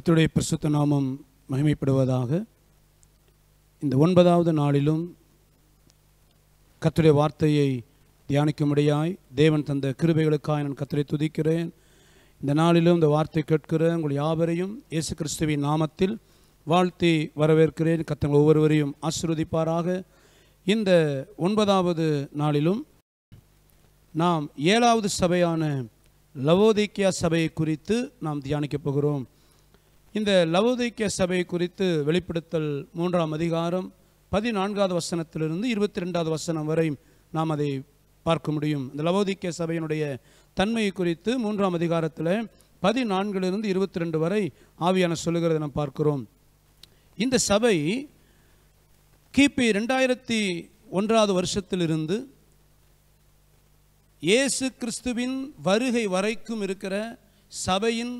கர்த்தருடைய பிரசுத்த நாமம் மகிமைப்படுவதாக இந்த ஒன்பதாவது நாளிலும் கர்த்தருடைய வார்த்தையை தியானிக்கும்படியாய் தேவன் தந்த கிருபைகளுக்காக நான் கர்த்தரை துதிக்கிறேன் இந்த நாளிலும் இந்த வார்த்தை கேட்கிற உங்கள் யாவரையும் இயேசு கிறிஸ்துவின் நாமத்தில் வாழ்த்தி வரவேற்கிறேன் கத்தங்கள் ஒவ்வொருவரையும் ஆசிர்வதிப்பாராக இந்த ஒன்பதாவது நாளிலும் நாம் ஏழாவது சபையான லவோதிக்கியா சபையை குறித்து நாம் தியானிக்கப் போகிறோம் இந்த லவோதைக்கிய சபை குறித்து வெளிப்படுத்தல் மூன்றாம் அதிகாரம் பதினான்காவது வசனத்திலிருந்து இருபத்தி ரெண்டாவது வசனம் வரை நாம் அதை பார்க்க முடியும் இந்த லவோதிக்கிய சபையினுடைய தன்மையை குறித்து மூன்றாம் அதிகாரத்தில் பதினான்கிலிருந்து இருபத்தி ரெண்டு வரை ஆவியான சொல்லுகிறத நாம் பார்க்கிறோம் இந்த சபை கிபி ரெண்டாயிரத்தி ஒன்றாவது வருஷத்திலிருந்து இயேசு கிறிஸ்துவின் வருகை வரைக்கும் இருக்கிற சபையின்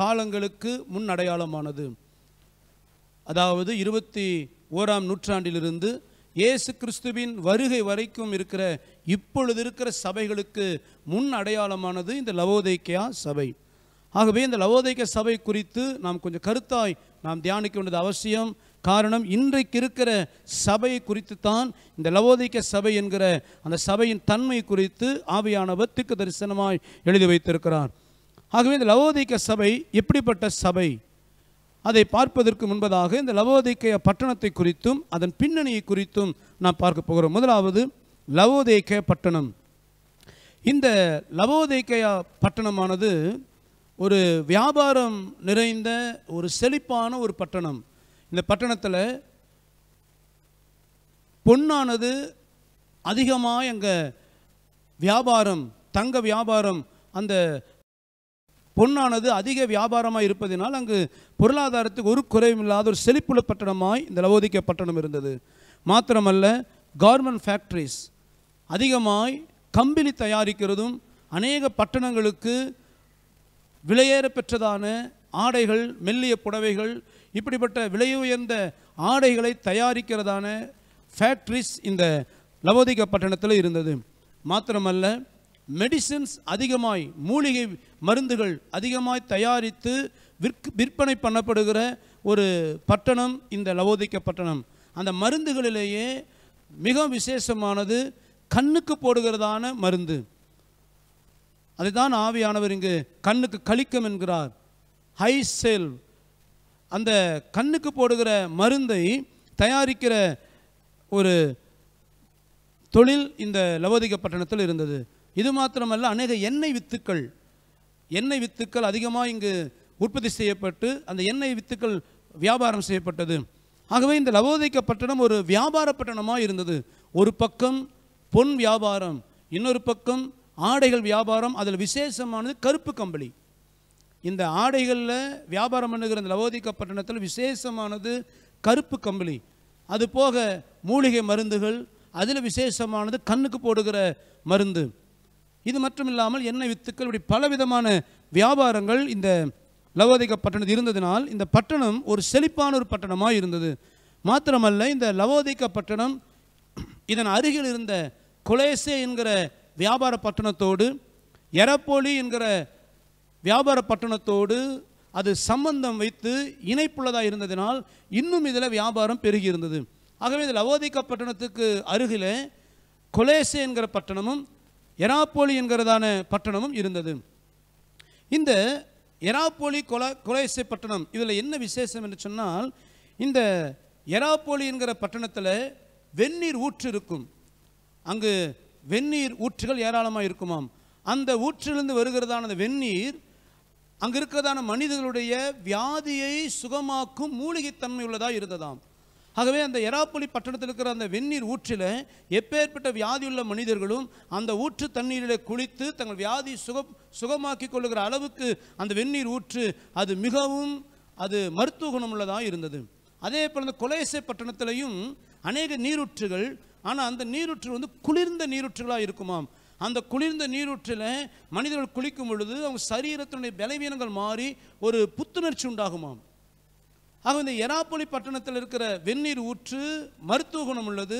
காலங்களுக்கு முன் அடையாளமானது அதாவது இருபத்தி ஓராம் நூற்றாண்டிலிருந்து இயேசு கிறிஸ்துவின் வருகை வரைக்கும் இருக்கிற இப்பொழுது இருக்கிற சபைகளுக்கு முன் அடையாளமானது இந்த லவோதைக்கியா சபை ஆகவே இந்த லவோதைக்கிய சபை குறித்து நாம் கொஞ்சம் கருத்தாய் நாம் தியானிக்க வேண்டியது அவசியம் காரணம் இன்றைக்கு இருக்கிற சபையை குறித்து தான் இந்த லவோதைக்க சபை என்கிற அந்த சபையின் தன்மை குறித்து ஆவியானவர் திக்கு தரிசனமாய் எழுதி வைத்திருக்கிறார் ஆகவே இந்த லவோதிக்க சபை எப்படிப்பட்ட சபை அதை பார்ப்பதற்கு முன்பதாக இந்த லவோதிக்க பட்டணத்தை குறித்தும் அதன் பின்னணியை குறித்தும் நாம் பார்க்க போகிறோம் முதலாவது லவோதேக்க பட்டணம் இந்த லவோதேக்கையா பட்டணமானது ஒரு வியாபாரம் நிறைந்த ஒரு செழிப்பான ஒரு பட்டணம் இந்த பட்டணத்தில் பொன்னானது அதிகமாக எங்கள் வியாபாரம் தங்க வியாபாரம் அந்த பொன்னானது அதிக வியாபாரமாக இருப்பதினால் அங்கு பொருளாதாரத்துக்கு ஒரு குறையும் இல்லாத ஒரு செழிப்புல பட்டணமாய் இந்த லவோதிக்க பட்டணம் இருந்தது மாத்திரமல்ல கார்மெண்ட் ஃபேக்ட்ரிஸ் அதிகமாய் கம்பினி தயாரிக்கிறதும் அநேக பட்டணங்களுக்கு விலையேற பெற்றதான ஆடைகள் மெல்லிய புடவைகள் இப்படிப்பட்ட விலை உயர்ந்த ஆடைகளை தயாரிக்கிறதான ஃபேக்ட்ரிஸ் இந்த லவோதிக்க பட்டணத்தில் இருந்தது மாத்திரமல்ல மெடிசின்ஸ் அதிகமாய் மூலிகை மருந்துகள் அதிகமாய் தயாரித்து விற்க விற்பனை பண்ணப்படுகிற ஒரு பட்டணம் இந்த லவோதிக்க பட்டணம் அந்த மருந்துகளிலேயே மிக விசேஷமானது கண்ணுக்கு போடுகிறதான மருந்து அதுதான் ஆவியானவர் இங்கு கண்ணுக்கு கழிக்கம் என்கிறார் ஹை செல் அந்த கண்ணுக்கு போடுகிற மருந்தை தயாரிக்கிற ஒரு தொழில் இந்த லவோதிக்க பட்டணத்தில் இருந்தது இது மாத்திரமல்ல அநேக எண்ணெய் வித்துக்கள் எண்ணெய் வித்துக்கள் அதிகமாக இங்கு உற்பத்தி செய்யப்பட்டு அந்த எண்ணெய் வித்துக்கள் வியாபாரம் செய்யப்பட்டது ஆகவே இந்த லவோதைக்க பட்டணம் ஒரு வியாபார பட்டணமாக இருந்தது ஒரு பக்கம் பொன் வியாபாரம் இன்னொரு பக்கம் ஆடைகள் வியாபாரம் அதில் விசேஷமானது கருப்பு கம்பளி இந்த ஆடைகளில் வியாபாரம் பண்ணுகிற அந்த லவோதிக்க பட்டணத்தில் விசேஷமானது கருப்பு கம்பளி அது போக மூலிகை மருந்துகள் அதில் விசேஷமானது கண்ணுக்கு போடுகிற மருந்து இது மட்டும் இல்லாமல் எண்ணெய் வித்துக்கள் இப்படி பலவிதமான வியாபாரங்கள் இந்த லவோதிக பட்டணத்தில் இருந்ததினால் இந்த பட்டணம் ஒரு செழிப்பான ஒரு பட்டணமாக இருந்தது மாத்திரமல்ல இந்த லவோதிக பட்டணம் இதன் அருகில் இருந்த கொலேசே என்கிற வியாபார பட்டணத்தோடு எரப்போலி என்கிற வியாபார பட்டணத்தோடு அது சம்பந்தம் வைத்து இணைப்புள்ளதாக இருந்ததினால் இன்னும் இதில் வியாபாரம் பெருகி இருந்தது ஆகவே இந்த லவோதிக்க பட்டணத்துக்கு அருகில் கொலேசே என்கிற பட்டணமும் எராப்போலி என்கிறதான பட்டணமும் இருந்தது இந்த எராப்போலி கொலை கொலைசை பட்டணம் இதில் என்ன விசேஷம் என்று சொன்னால் இந்த எராப்போலி என்கிற பட்டணத்தில் வெந்நீர் ஊற்று இருக்கும் அங்கு வெந்நீர் ஊற்றுகள் ஏராளமாக இருக்குமாம் அந்த ஊற்றிலிருந்து வருகிறதான அந்த வெந்நீர் அங்கே இருக்கிறதான மனிதர்களுடைய வியாதியை சுகமாக்கும் மூலிகைத்தன்மை உள்ளதாக இருந்ததாம் ஆகவே அந்த எராப்பொலி பட்டணத்தில் இருக்கிற அந்த வெந்நீர் ஊற்றில் எப்பேற்பட்ட வியாதியுள்ள மனிதர்களும் அந்த ஊற்று தண்ணீரில் குளித்து தங்கள் வியாதி சுகம் சுகமாக்கி கொள்ளுகிற அளவுக்கு அந்த வெந்நீர் ஊற்று அது மிகவும் அது மருத்துவ குணமுள்ளதாக இருந்தது அதே போல் இந்த கொலேசை பட்டணத்திலையும் அநேக நீரூற்றுகள் ஆனால் அந்த நீரூற்று வந்து குளிர்ந்த நீரூற்றுகளாக இருக்குமாம் அந்த குளிர்ந்த நீரூற்றில் மனிதர்கள் குளிக்கும் பொழுது அவங்க சரீரத்தினுடைய பலவீனங்கள் மாறி ஒரு புத்துணர்ச்சி உண்டாகுமாம் ஆக இந்த எராப்பொலி பட்டணத்தில் இருக்கிற வெந்நீர் ஊற்று மருத்துவ குணம் உள்ளது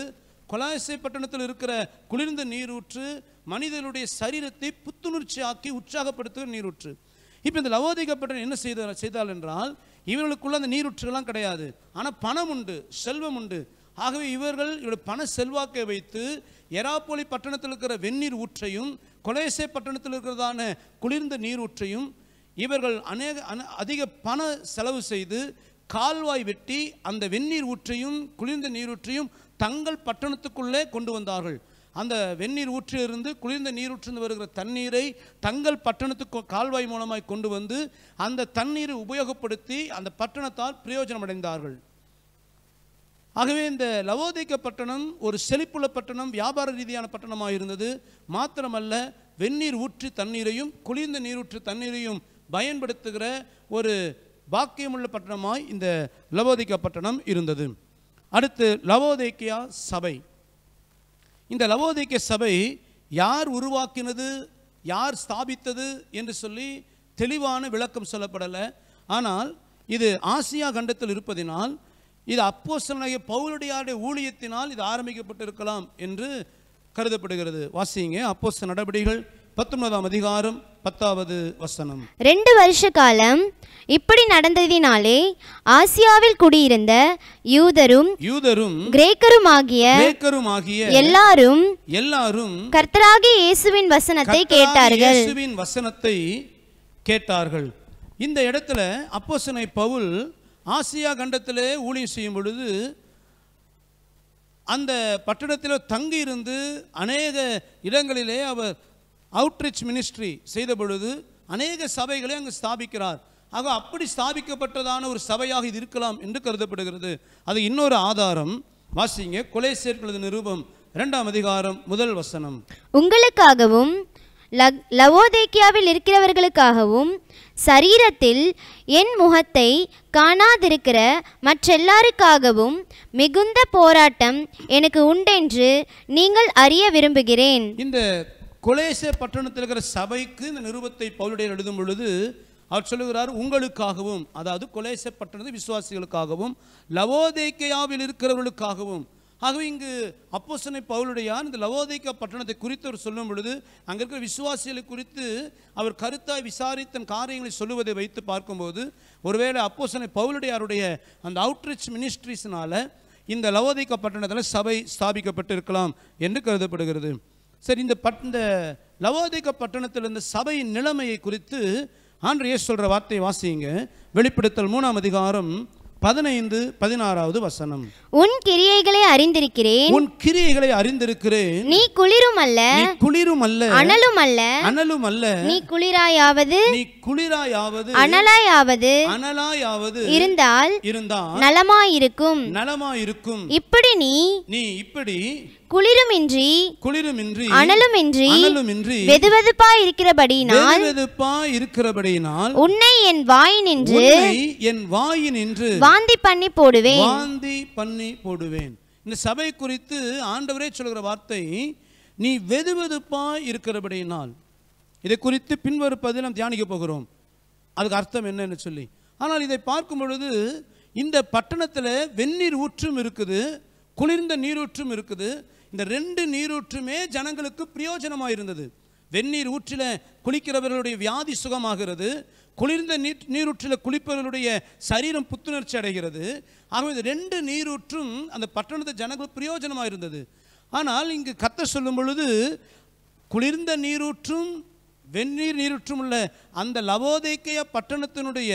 கொலாசை பட்டணத்தில் இருக்கிற குளிர்ந்த நீரூற்று மனிதனுடைய சரீரத்தை புத்துணர்ச்சி ஆக்கி உற்சாகப்படுத்துகிற நீரூற்று இப்போ இந்த லவோதிக்கப்பட்ட என்ன செய்த செய்தால் என்றால் இவர்களுக்குள்ள அந்த நீரூற்றுகள்லாம் கிடையாது ஆனால் பணம் உண்டு செல்வம் உண்டு ஆகவே இவர்கள் இவருடைய பண செல்வாக்கை வைத்து எராப்போலி பட்டணத்தில் இருக்கிற வெந்நீர் ஊற்றையும் கொலேசே பட்டணத்தில் இருக்கிறதான குளிர்ந்த நீரூற்றையும் இவர்கள் அநேக அதிக பண செலவு செய்து கால்வாய் வெட்டி அந்த வெந்நீர் ஊற்றையும் குளிர்ந்த நீரூற்றையும் தங்கள் பட்டணத்துக்குள்ளே கொண்டு வந்தார்கள் அந்த வெந்நீர் ஊற்றிலிருந்து குளிர்ந்த நீரூற்றிருந்து வருகிற தண்ணீரை தங்கள் பட்டணத்துக்கு கால்வாய் மூலமாய் கொண்டு வந்து அந்த தண்ணீரை உபயோகப்படுத்தி அந்த பட்டணத்தால் பிரயோஜனமடைந்தார்கள் ஆகவே இந்த லவோதிக்க பட்டணம் ஒரு செழிப்புள்ள பட்டணம் வியாபார ரீதியான பட்டணமாக இருந்தது மாத்திரமல்ல வெந்நீர் ஊற்று தண்ணீரையும் குளிர்ந்த நீரூற்று தண்ணீரையும் பயன்படுத்துகிற ஒரு பாக்கியமுள்ள பட்டணமாய் இந்த லவோதிக்கா பட்டணம் இருந்தது அடுத்து லவோதேக்கியா சபை இந்த லவோதேக்க சபை யார் உருவாக்கினது யார் ஸ்தாபித்தது என்று சொல்லி தெளிவான விளக்கம் சொல்லப்படலை ஆனால் இது ஆசியா கண்டத்தில் இருப்பதினால் இது அப்போசனாகிய பவுலடியாருடைய ஊழியத்தினால் இது ஆரம்பிக்கப்பட்டிருக்கலாம் என்று கருதப்படுகிறது வாசிங்க அப்போச நடவடிக்கைகள் பத்தொன்பதாம் அதிகாரம் பத்தாவது வசனம் ரெண்டு வருஷ காலம் இப்படி நடந்ததினாலே ஆசியாவில் குடியிருந்த யூதரும் யூதரும் கிரேக்கரும் ஆகிய கிரேக்கரும் ஆகிய எல்லாரும் எல்லாரும் கர்த்தராகிய இயேசுவின் வசனத்தை கேட்டார்கள் இயேசுவின் வசனத்தை கேட்டார்கள் இந்த இடத்துல அப்போசனை பவுல் ஆசியா கண்டத்திலே ஊழியம் செய்யும் பொழுது அந்த பட்டணத்தில் தங்கியிருந்து அநேக இடங்களிலே அவர் அவுட்ரீச் மினிஸ்ட்ரி செய்த பொழுது அநேக சபைகளை அங்கு ஸ்தாபிக்கிறார் ஆக அப்படி ஸ்தாபிக்கப்பட்டதான ஒரு சபையாக இது இருக்கலாம் என்று கருதப்படுகிறது அது இன்னொரு ஆதாரம் வாசிங்க கொலை சேர்க்களது நிருபம் இரண்டாம் அதிகாரம் முதல் வசனம் உங்களுக்காகவும் லவோதேக்கியாவில் இருக்கிறவர்களுக்காகவும் சரீரத்தில் என் முகத்தை காணாதிருக்கிற மற்றெல்லாருக்காகவும் மிகுந்த போராட்டம் எனக்கு உண்டென்று நீங்கள் அறிய விரும்புகிறேன் இந்த கொலேச பட்டணத்தில் இருக்கிற சபைக்கு இந்த நிருபத்தை பவுலுடைய எழுதும் பொழுது அவர் சொல்லுகிறார் உங்களுக்காகவும் அதாவது கொலேச பட்டணத்து விசுவாசிகளுக்காகவும் லவோதேக்கையாவில் இருக்கிறவர்களுக்காகவும் ஆகவே இங்கு அப்போசனை பவுலுடையான் இந்த லவோதேக்க பட்டணத்தை குறித்து அவர் சொல்லும் பொழுது அங்கே இருக்கிற விசுவாசிகளை குறித்து அவர் கருத்தாய் விசாரித்தன் காரியங்களை சொல்லுவதை வைத்து பார்க்கும்போது ஒருவேளை அப்போசனை பவுலுடையாருடைய அந்த அவுட்ரீச் மினிஸ்ட்ரிஸ்னால் இந்த லவோதேக்க பட்டணத்தில் சபை ஸ்தாபிக்கப்பட்டு இருக்கலாம் என்று கருதப்படுகிறது சரி இந்த பட் இந்த லவோதிக பட்டணத்தில் இருந்த சபையின் நிலைமையை குறித்து ஆன்றையே சொல்கிற வார்த்தை வாசிங்க வெளிப்படுத்தல் மூணாம் அதிகாரம் பதினைந்து பதினாறாவது வசனம் உன் கிரியைகளை அறிந்திருக்கிறேன் உன் கிரியைகளை அறிந்திருக்கிறேன் நீ குளிரும் அல்ல குளிரும் அல்ல அனலும் அல்ல அனலும் அல்ல நீ குளிராயாவது நீ குளிராயாவது அனலாயாவது அனலாயாவது இருந்தால் இருந்தால் நலமாயிருக்கும் நலமாயிருக்கும் இப்படி நீ நீ இப்படி குளிருமின்றி குளிருமின்றி அனலுமின்றி அனலுமின்றி வெதுவெதுப்பாய் இருக்கிறபடியினால் வெதுவெதுப்பாய் இருக்கிறபடியினால் உன்னை என் வாயினின்று என் வாயினின்று வாந்தி பண்ணி போடுவேன் வாந்தி பண்ணி போடுவேன் இந்த சபை குறித்து ஆண்டவரே சொல்கிற வார்த்தை நீ வெதுவெதுப்பாய் இருக்கிறபடியினால் இதை குறித்து பின்வருப்பதை நாம் தியானிக்க போகிறோம் அதுக்கு அர்த்தம் என்னன்னு சொல்லி ஆனால் இதை பார்க்கும் பொழுது இந்த பட்டணத்தில் வெந்நீர் ஊற்றும் இருக்குது குளிர்ந்த நீரூற்றும் இருக்குது இந்த ரெண்டு நீரூற்றுமே ஜனங்களுக்கு பிரயோஜனமாக இருந்தது வெந்நீர் ஊற்றில் குளிக்கிறவர்களுடைய வியாதி சுகமாகிறது குளிர்ந்த நீர் நீரூற்றில் குளிப்பவர்களுடைய சரீரம் புத்துணர்ச்சி அடைகிறது ஆகவே இந்த ரெண்டு நீரூற்றும் அந்த பட்டணத்தை ஜனங்களுக்கு பிரயோஜனமாக இருந்தது ஆனால் இங்கு கத்த சொல்லும் பொழுது குளிர்ந்த நீரூற்றும் வெந்நீர் நீரூற்றும் உள்ள அந்த லவோதைக்கைய பட்டணத்தினுடைய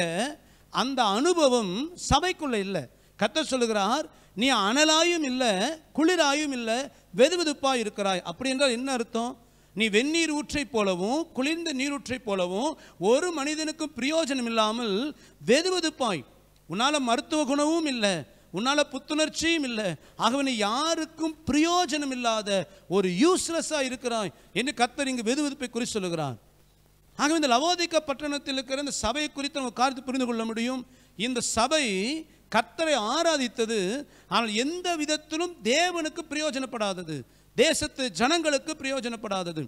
அந்த அனுபவம் சபைக்குள்ளே இல்லை கத்த சொல்லுகிறார் நீ அனலாயும் இல்லை குளிராயும் இல்லை வெது வெதுப்பாக இருக்கிறாய் அப்படி என்றால் என்ன அர்த்தம் நீ வெந்நீர் ஊற்றை போலவும் குளிர்ந்த நீரூற்றை போலவும் ஒரு மனிதனுக்கும் பிரயோஜனம் இல்லாமல் வெது வெதுப்பாய் உன்னால் மருத்துவ குணமும் இல்லை உன்னால் புத்துணர்ச்சியும் இல்லை ஆகவே யாருக்கும் பிரயோஜனம் இல்லாத ஒரு யூஸ்லெஸ்ஸாக இருக்கிறாய் என்று கத்தர் இங்கு வெது வெதுப்பை குறி சொல்லுகிறார் ஆகவே இந்த லவோதிக்க பட்டணத்தில் இருக்கிற இந்த சபையை குறித்து நம்ம கார்த்து புரிந்து கொள்ள முடியும் இந்த சபை கத்தரை ஆராதித்தது ஆனால் எந்த விதத்திலும் தேவனுக்கு பிரயோஜனப்படாதது தேசத்து ஜனங்களுக்கு பிரயோஜனப்படாதது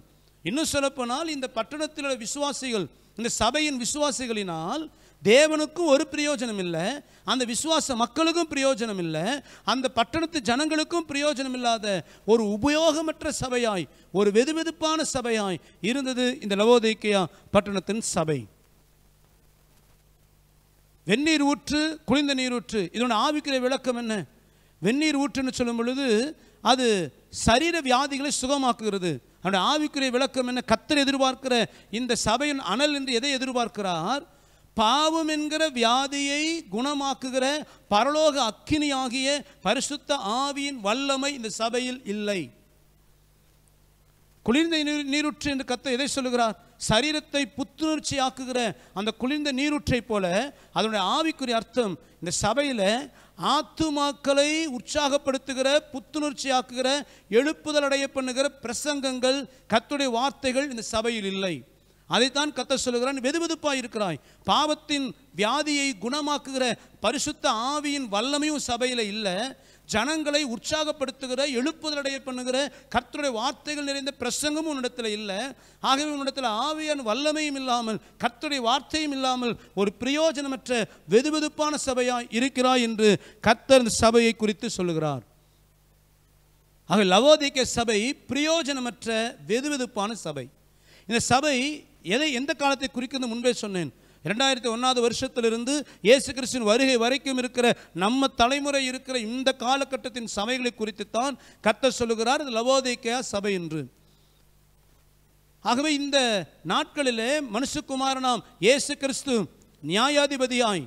இன்னும் சொல்லப்போனால் இந்த பட்டணத்தில் உள்ள விசுவாசிகள் இந்த சபையின் விசுவாசிகளினால் தேவனுக்கும் ஒரு பிரயோஜனம் இல்லை அந்த விசுவாச மக்களுக்கும் பிரயோஜனம் இல்லை அந்த பட்டணத்து ஜனங்களுக்கும் பிரயோஜனம் இல்லாத ஒரு உபயோகமற்ற சபையாய் ஒரு வெதுவெதுப்பான சபையாய் இருந்தது இந்த லவோதைக்கியா பட்டணத்தின் சபை வெந்நீர் ஊற்று குளிர்ந்த நீர் ஊற்று இதோட ஆவிக்கிற விளக்கம் என்ன வெந்நீர் ஊற்றுன்னு சொல்லும் பொழுது அது சரீர வியாதிகளை சுகமாக்குகிறது அவனுடைய ஆவிக்குரிய விளக்கம் என்ன கத்தர் எதிர்பார்க்கிற இந்த சபையின் அனல் என்று எதை எதிர்பார்க்கிறார் பாவம் என்கிற வியாதியை குணமாக்குகிற பரலோக அக்கினி ஆகிய பரிசுத்த ஆவியின் வல்லமை இந்த சபையில் இல்லை குளிர்ந்த நீரூற்று என்று கத்தர் எதை சொல்லுகிறார் சரீரத்தை புத்துணர்ச்சி ஆக்குகிற அந்த குளிர்ந்த நீரூற்றை போல அதனுடைய ஆவிக்குரிய அர்த்தம் இந்த சபையில் ஆத்துமாக்களை உற்சாகப்படுத்துகிற புத்துணர்ச்சி ஆக்குகிற எழுப்புதல் அடைய பண்ணுகிற பிரசங்கங்கள் கத்துடைய வார்த்தைகள் இந்த சபையில் இல்லை அதைத்தான் கத்த சொல்லுகிறான் வெதுவெதுப்பாக இருக்கிறாய் பாவத்தின் வியாதியை குணமாக்குகிற பரிசுத்த ஆவியின் வல்லமையும் சபையில் இல்லை ஜனங்களை உற்சாகப்படுத்துகிற எழுப்புதலடைய பண்ணுகிற கர்த்தருடைய வார்த்தைகள் நிறைந்த பிரசங்கமும் உன்னிடத்தில் இல்லை ஆகவே உன்னிடத்தில் ஆவியன் வல்லமையும் இல்லாமல் கர்த்தருடைய வார்த்தையும் இல்லாமல் ஒரு பிரயோஜனமற்ற வெதுவெதுப்பான சபையாய் இருக்கிறாய் என்று கர்த்தர் சபையை குறித்து சொல்லுகிறார் ஆக லவோதிக்க சபை பிரயோஜனமற்ற வெதுவெதுப்பான சபை இந்த சபை எதை எந்த காலத்தை குறிக்கிறது முன்பே சொன்னேன் ரெண்டாயிரத்தி ஒன்றாவது வருஷத்திலிருந்து இயேசு கிறிஸ்துவின் வருகை வரைக்கும் இருக்கிற நம்ம தலைமுறை இருக்கிற இந்த காலகட்டத்தின் சபைகளை குறித்து தான் கத்த சொல்லுகிறார் லவோதைக்கையா சபை என்று ஆகவே இந்த நாட்களிலே மனுஷகுமாரனாம் இயேசு கிறிஸ்து நியாயாதிபதியாய்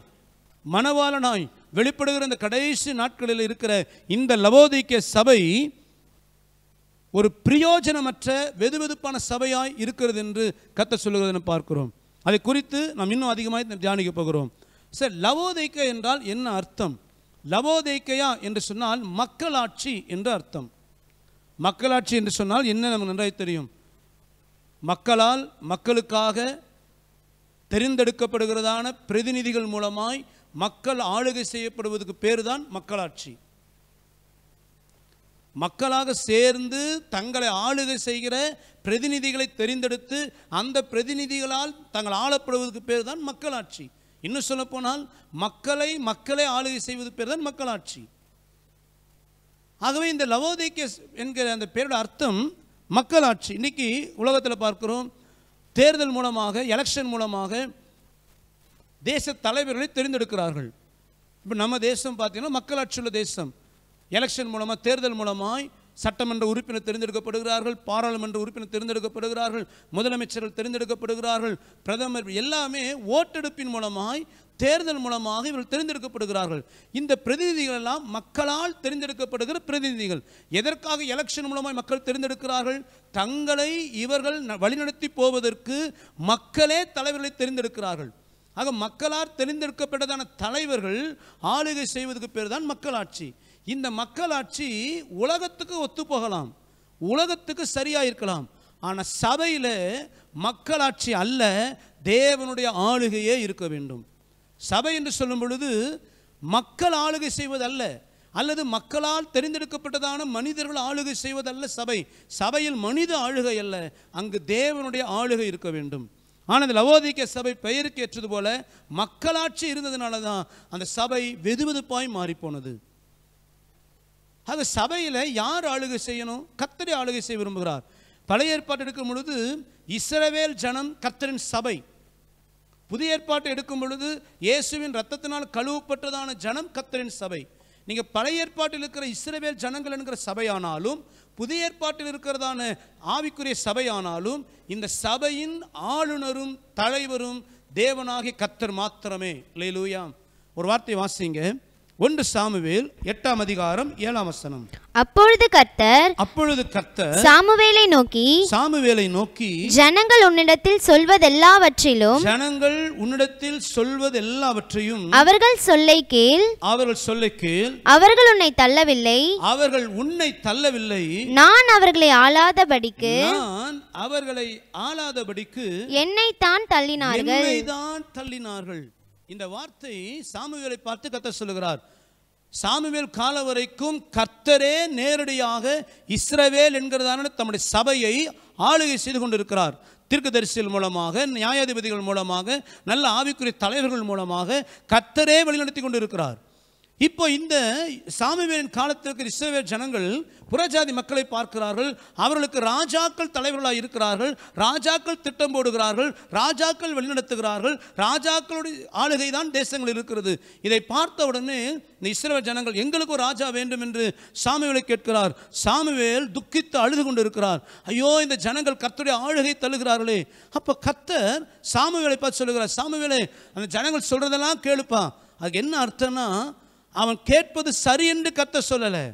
மணவாளனாய் வெளிப்படுகிற இந்த கடைசி நாட்களில் இருக்கிற இந்த லவோதிக்க சபை ஒரு பிரயோஜனமற்ற வெதுவெதுப்பான சபையாய் இருக்கிறது என்று கத்த சொல்லுகிறது பார்க்கிறோம் அதை குறித்து நாம் இன்னும் அதிகமாக தியானிக்க போகிறோம் சார் லவோதைக்கை என்றால் என்ன அர்த்தம் லவோதைக்கையா என்று சொன்னால் மக்களாட்சி என்று அர்த்தம் மக்களாட்சி என்று சொன்னால் என்ன நமக்கு நன்றாக தெரியும் மக்களால் மக்களுக்காக தெரிந்தெடுக்கப்படுகிறதான பிரதிநிதிகள் மூலமாய் மக்கள் ஆளுகை செய்யப்படுவதற்கு பேர் தான் மக்களாட்சி மக்களாக சேர்ந்து தங்களை ஆளுகை செய்கிற பிரதிநிதிகளை தெரிந்தெடுத்து அந்த பிரதிநிதிகளால் தங்கள் ஆளப்படுவதற்கு பேர் தான் மக்களாட்சி இன்னும் சொல்லப்போனால் மக்களை மக்களை ஆளுகை செய்வது பேர் தான் மக்களாட்சி ஆகவே இந்த லவோதைக்கிய என்கிற அந்த பேரோட அர்த்தம் மக்களாட்சி இன்றைக்கி உலகத்தில் பார்க்குறோம் தேர்தல் மூலமாக எலெக்ஷன் மூலமாக தேச தலைவர்களை தெரிந்தெடுக்கிறார்கள் இப்போ நம்ம தேசம் பார்த்தீங்கன்னா மக்களாட்சி உள்ள தேசம் எலெக்ஷன் மூலமாக தேர்தல் மூலமாய் சட்டமன்ற உறுப்பினர் தேர்ந்தெடுக்கப்படுகிறார்கள் பாராளுமன்ற உறுப்பினர் தேர்ந்தெடுக்கப்படுகிறார்கள் முதலமைச்சர்கள் தேர்ந்தெடுக்கப்படுகிறார்கள் பிரதமர் எல்லாமே ஓட்டெடுப்பின் மூலமாய் தேர்தல் மூலமாக இவர்கள் தேர்ந்தெடுக்கப்படுகிறார்கள் இந்த பிரதிநிதிகள் எல்லாம் மக்களால் தேர்ந்தெடுக்கப்படுகிற பிரதிநிதிகள் எதற்காக எலெக்ஷன் மூலமாக மக்கள் தேர்ந்தெடுக்கிறார்கள் தங்களை இவர்கள் வழிநடத்தி போவதற்கு மக்களே தலைவர்களை தேர்ந்தெடுக்கிறார்கள் ஆக மக்களால் தெரிந்தெடுக்கப்பட்டதான தலைவர்கள் ஆளுகை செய்வதற்கு பேர் தான் மக்களாட்சி இந்த மக்களாட்சி உலகத்துக்கு ஒத்து போகலாம் உலகத்துக்கு சரியாக இருக்கலாம் ஆனால் சபையில் மக்களாட்சி அல்ல தேவனுடைய ஆளுகையே இருக்க வேண்டும் சபை என்று சொல்லும் பொழுது மக்கள் ஆளுகை செய்வதல்ல அல்லது மக்களால் தெரிந்தெடுக்கப்பட்டதான மனிதர்கள் ஆளுகை செய்வதல்ல சபை சபையில் மனித ஆளுகை அல்ல அங்கு தேவனுடைய ஆளுகை இருக்க வேண்டும் ஆனால் லவோதிக்க சபை பெயருக்கு ஏற்றது போல மக்களாட்சி இருந்ததுனால தான் அந்த சபை வெதுவெதுப்பாய் மாறிப்போனது ஆக சபையில் யார் ஆளுகை செய்யணும் கத்தரி ஆளுகை செய்ய விரும்புகிறார் பழைய ஏற்பாட்டு எடுக்கும் பொழுது இஸ்ரவேல் ஜனம் கத்தரின் சபை புதிய ஏற்பாட்டை எடுக்கும் பொழுது இயேசுவின் ரத்தத்தினால் கழுவப்பட்டதான ஜனம் கத்தரின் சபை நீங்கள் பழைய ஏற்பாட்டில் இருக்கிற இஸ்ரவேல் ஜனங்கள் என்கிற சபையானாலும் புதிய ஏற்பாட்டில் இருக்கிறதான ஆவிக்குரிய சபையானாலும் இந்த சபையின் ஆளுநரும் தலைவரும் தேவனாகி கத்தர் மாத்திரமே இல்லை ஒரு வார்த்தை வாசிங்க ஒன்று சாமுவேல் எட்டாம் அதிகாரம் ஏழாம் வசனம் அப்பொழுது கர்த்தர் அப்பொழுது கர்த்தர் சாமுவேலை நோக்கி சாமுவேலை நோக்கி ஜனங்கள் உன்னிடத்தில் சொல்வதெல்லாவற்றிலும் ஜனங்கள் உன்னிடத்தில் சொல்வதெல்லாவற்றையும் அவர்கள் சொல்லை கேள் அவர்கள் சொல்லை கேள் அவர்கள் உன்னை தள்ளவில்லை அவர்கள் உன்னை தள்ளவில்லை நான் அவர்களை ஆளாதபடிக்கு நான் அவர்களை ஆளாதபடிக்கு என்னை தான் தள்ளினார்கள் என்னை தான் தள்ளினார்கள் இந்த வார்த்தை சாமுவேலை பார்த்து கத்த சொல்லுகிறார் சாமுவேல் கால வரைக்கும் கர்த்தரே நேரடியாக இஸ்ரவேல் என்கிறதான தம்முடைய சபையை ஆளுகை செய்து கொண்டிருக்கிறார் தீர்க்கதரிசிகள் மூலமாக நியாயாதிபதிகள் மூலமாக நல்ல ஆவிக்குரிய தலைவர்கள் மூலமாக கத்தரே வழிநடத்தி கொண்டிருக்கிறார் இப்போ இந்த சாமிவேலின் காலத்தில் இருக்கிற இஸ்ரேவேல் ஜனங்கள் புறஜாதி மக்களை பார்க்கிறார்கள் அவர்களுக்கு ராஜாக்கள் தலைவர்களாக இருக்கிறார்கள் ராஜாக்கள் திட்டம் போடுகிறார்கள் ராஜாக்கள் வழிநடத்துகிறார்கள் ராஜாக்களுடைய ஆளுகை தான் தேசங்கள் இருக்கிறது இதை பார்த்த உடனே இந்த இஸ்ரேல் ஜனங்கள் எங்களுக்கு ஒரு ராஜா வேண்டும் என்று சாமிவேலை கேட்கிறார் சாமிவேல் துக்கித்து அழுது கொண்டு இருக்கிறார் ஐயோ இந்த ஜனங்கள் கத்துடைய ஆளுகை தழுகிறார்களே அப்போ கத்தர் சாமிவேலை பார்த்து சொல்லுகிறார் சாமிவேலை அந்த ஜனங்கள் சொல்கிறதெல்லாம் கேளுப்பா அதுக்கு என்ன அர்த்தம்னா அவன் கேட்பது சரி என்று கத்த சொல்லலை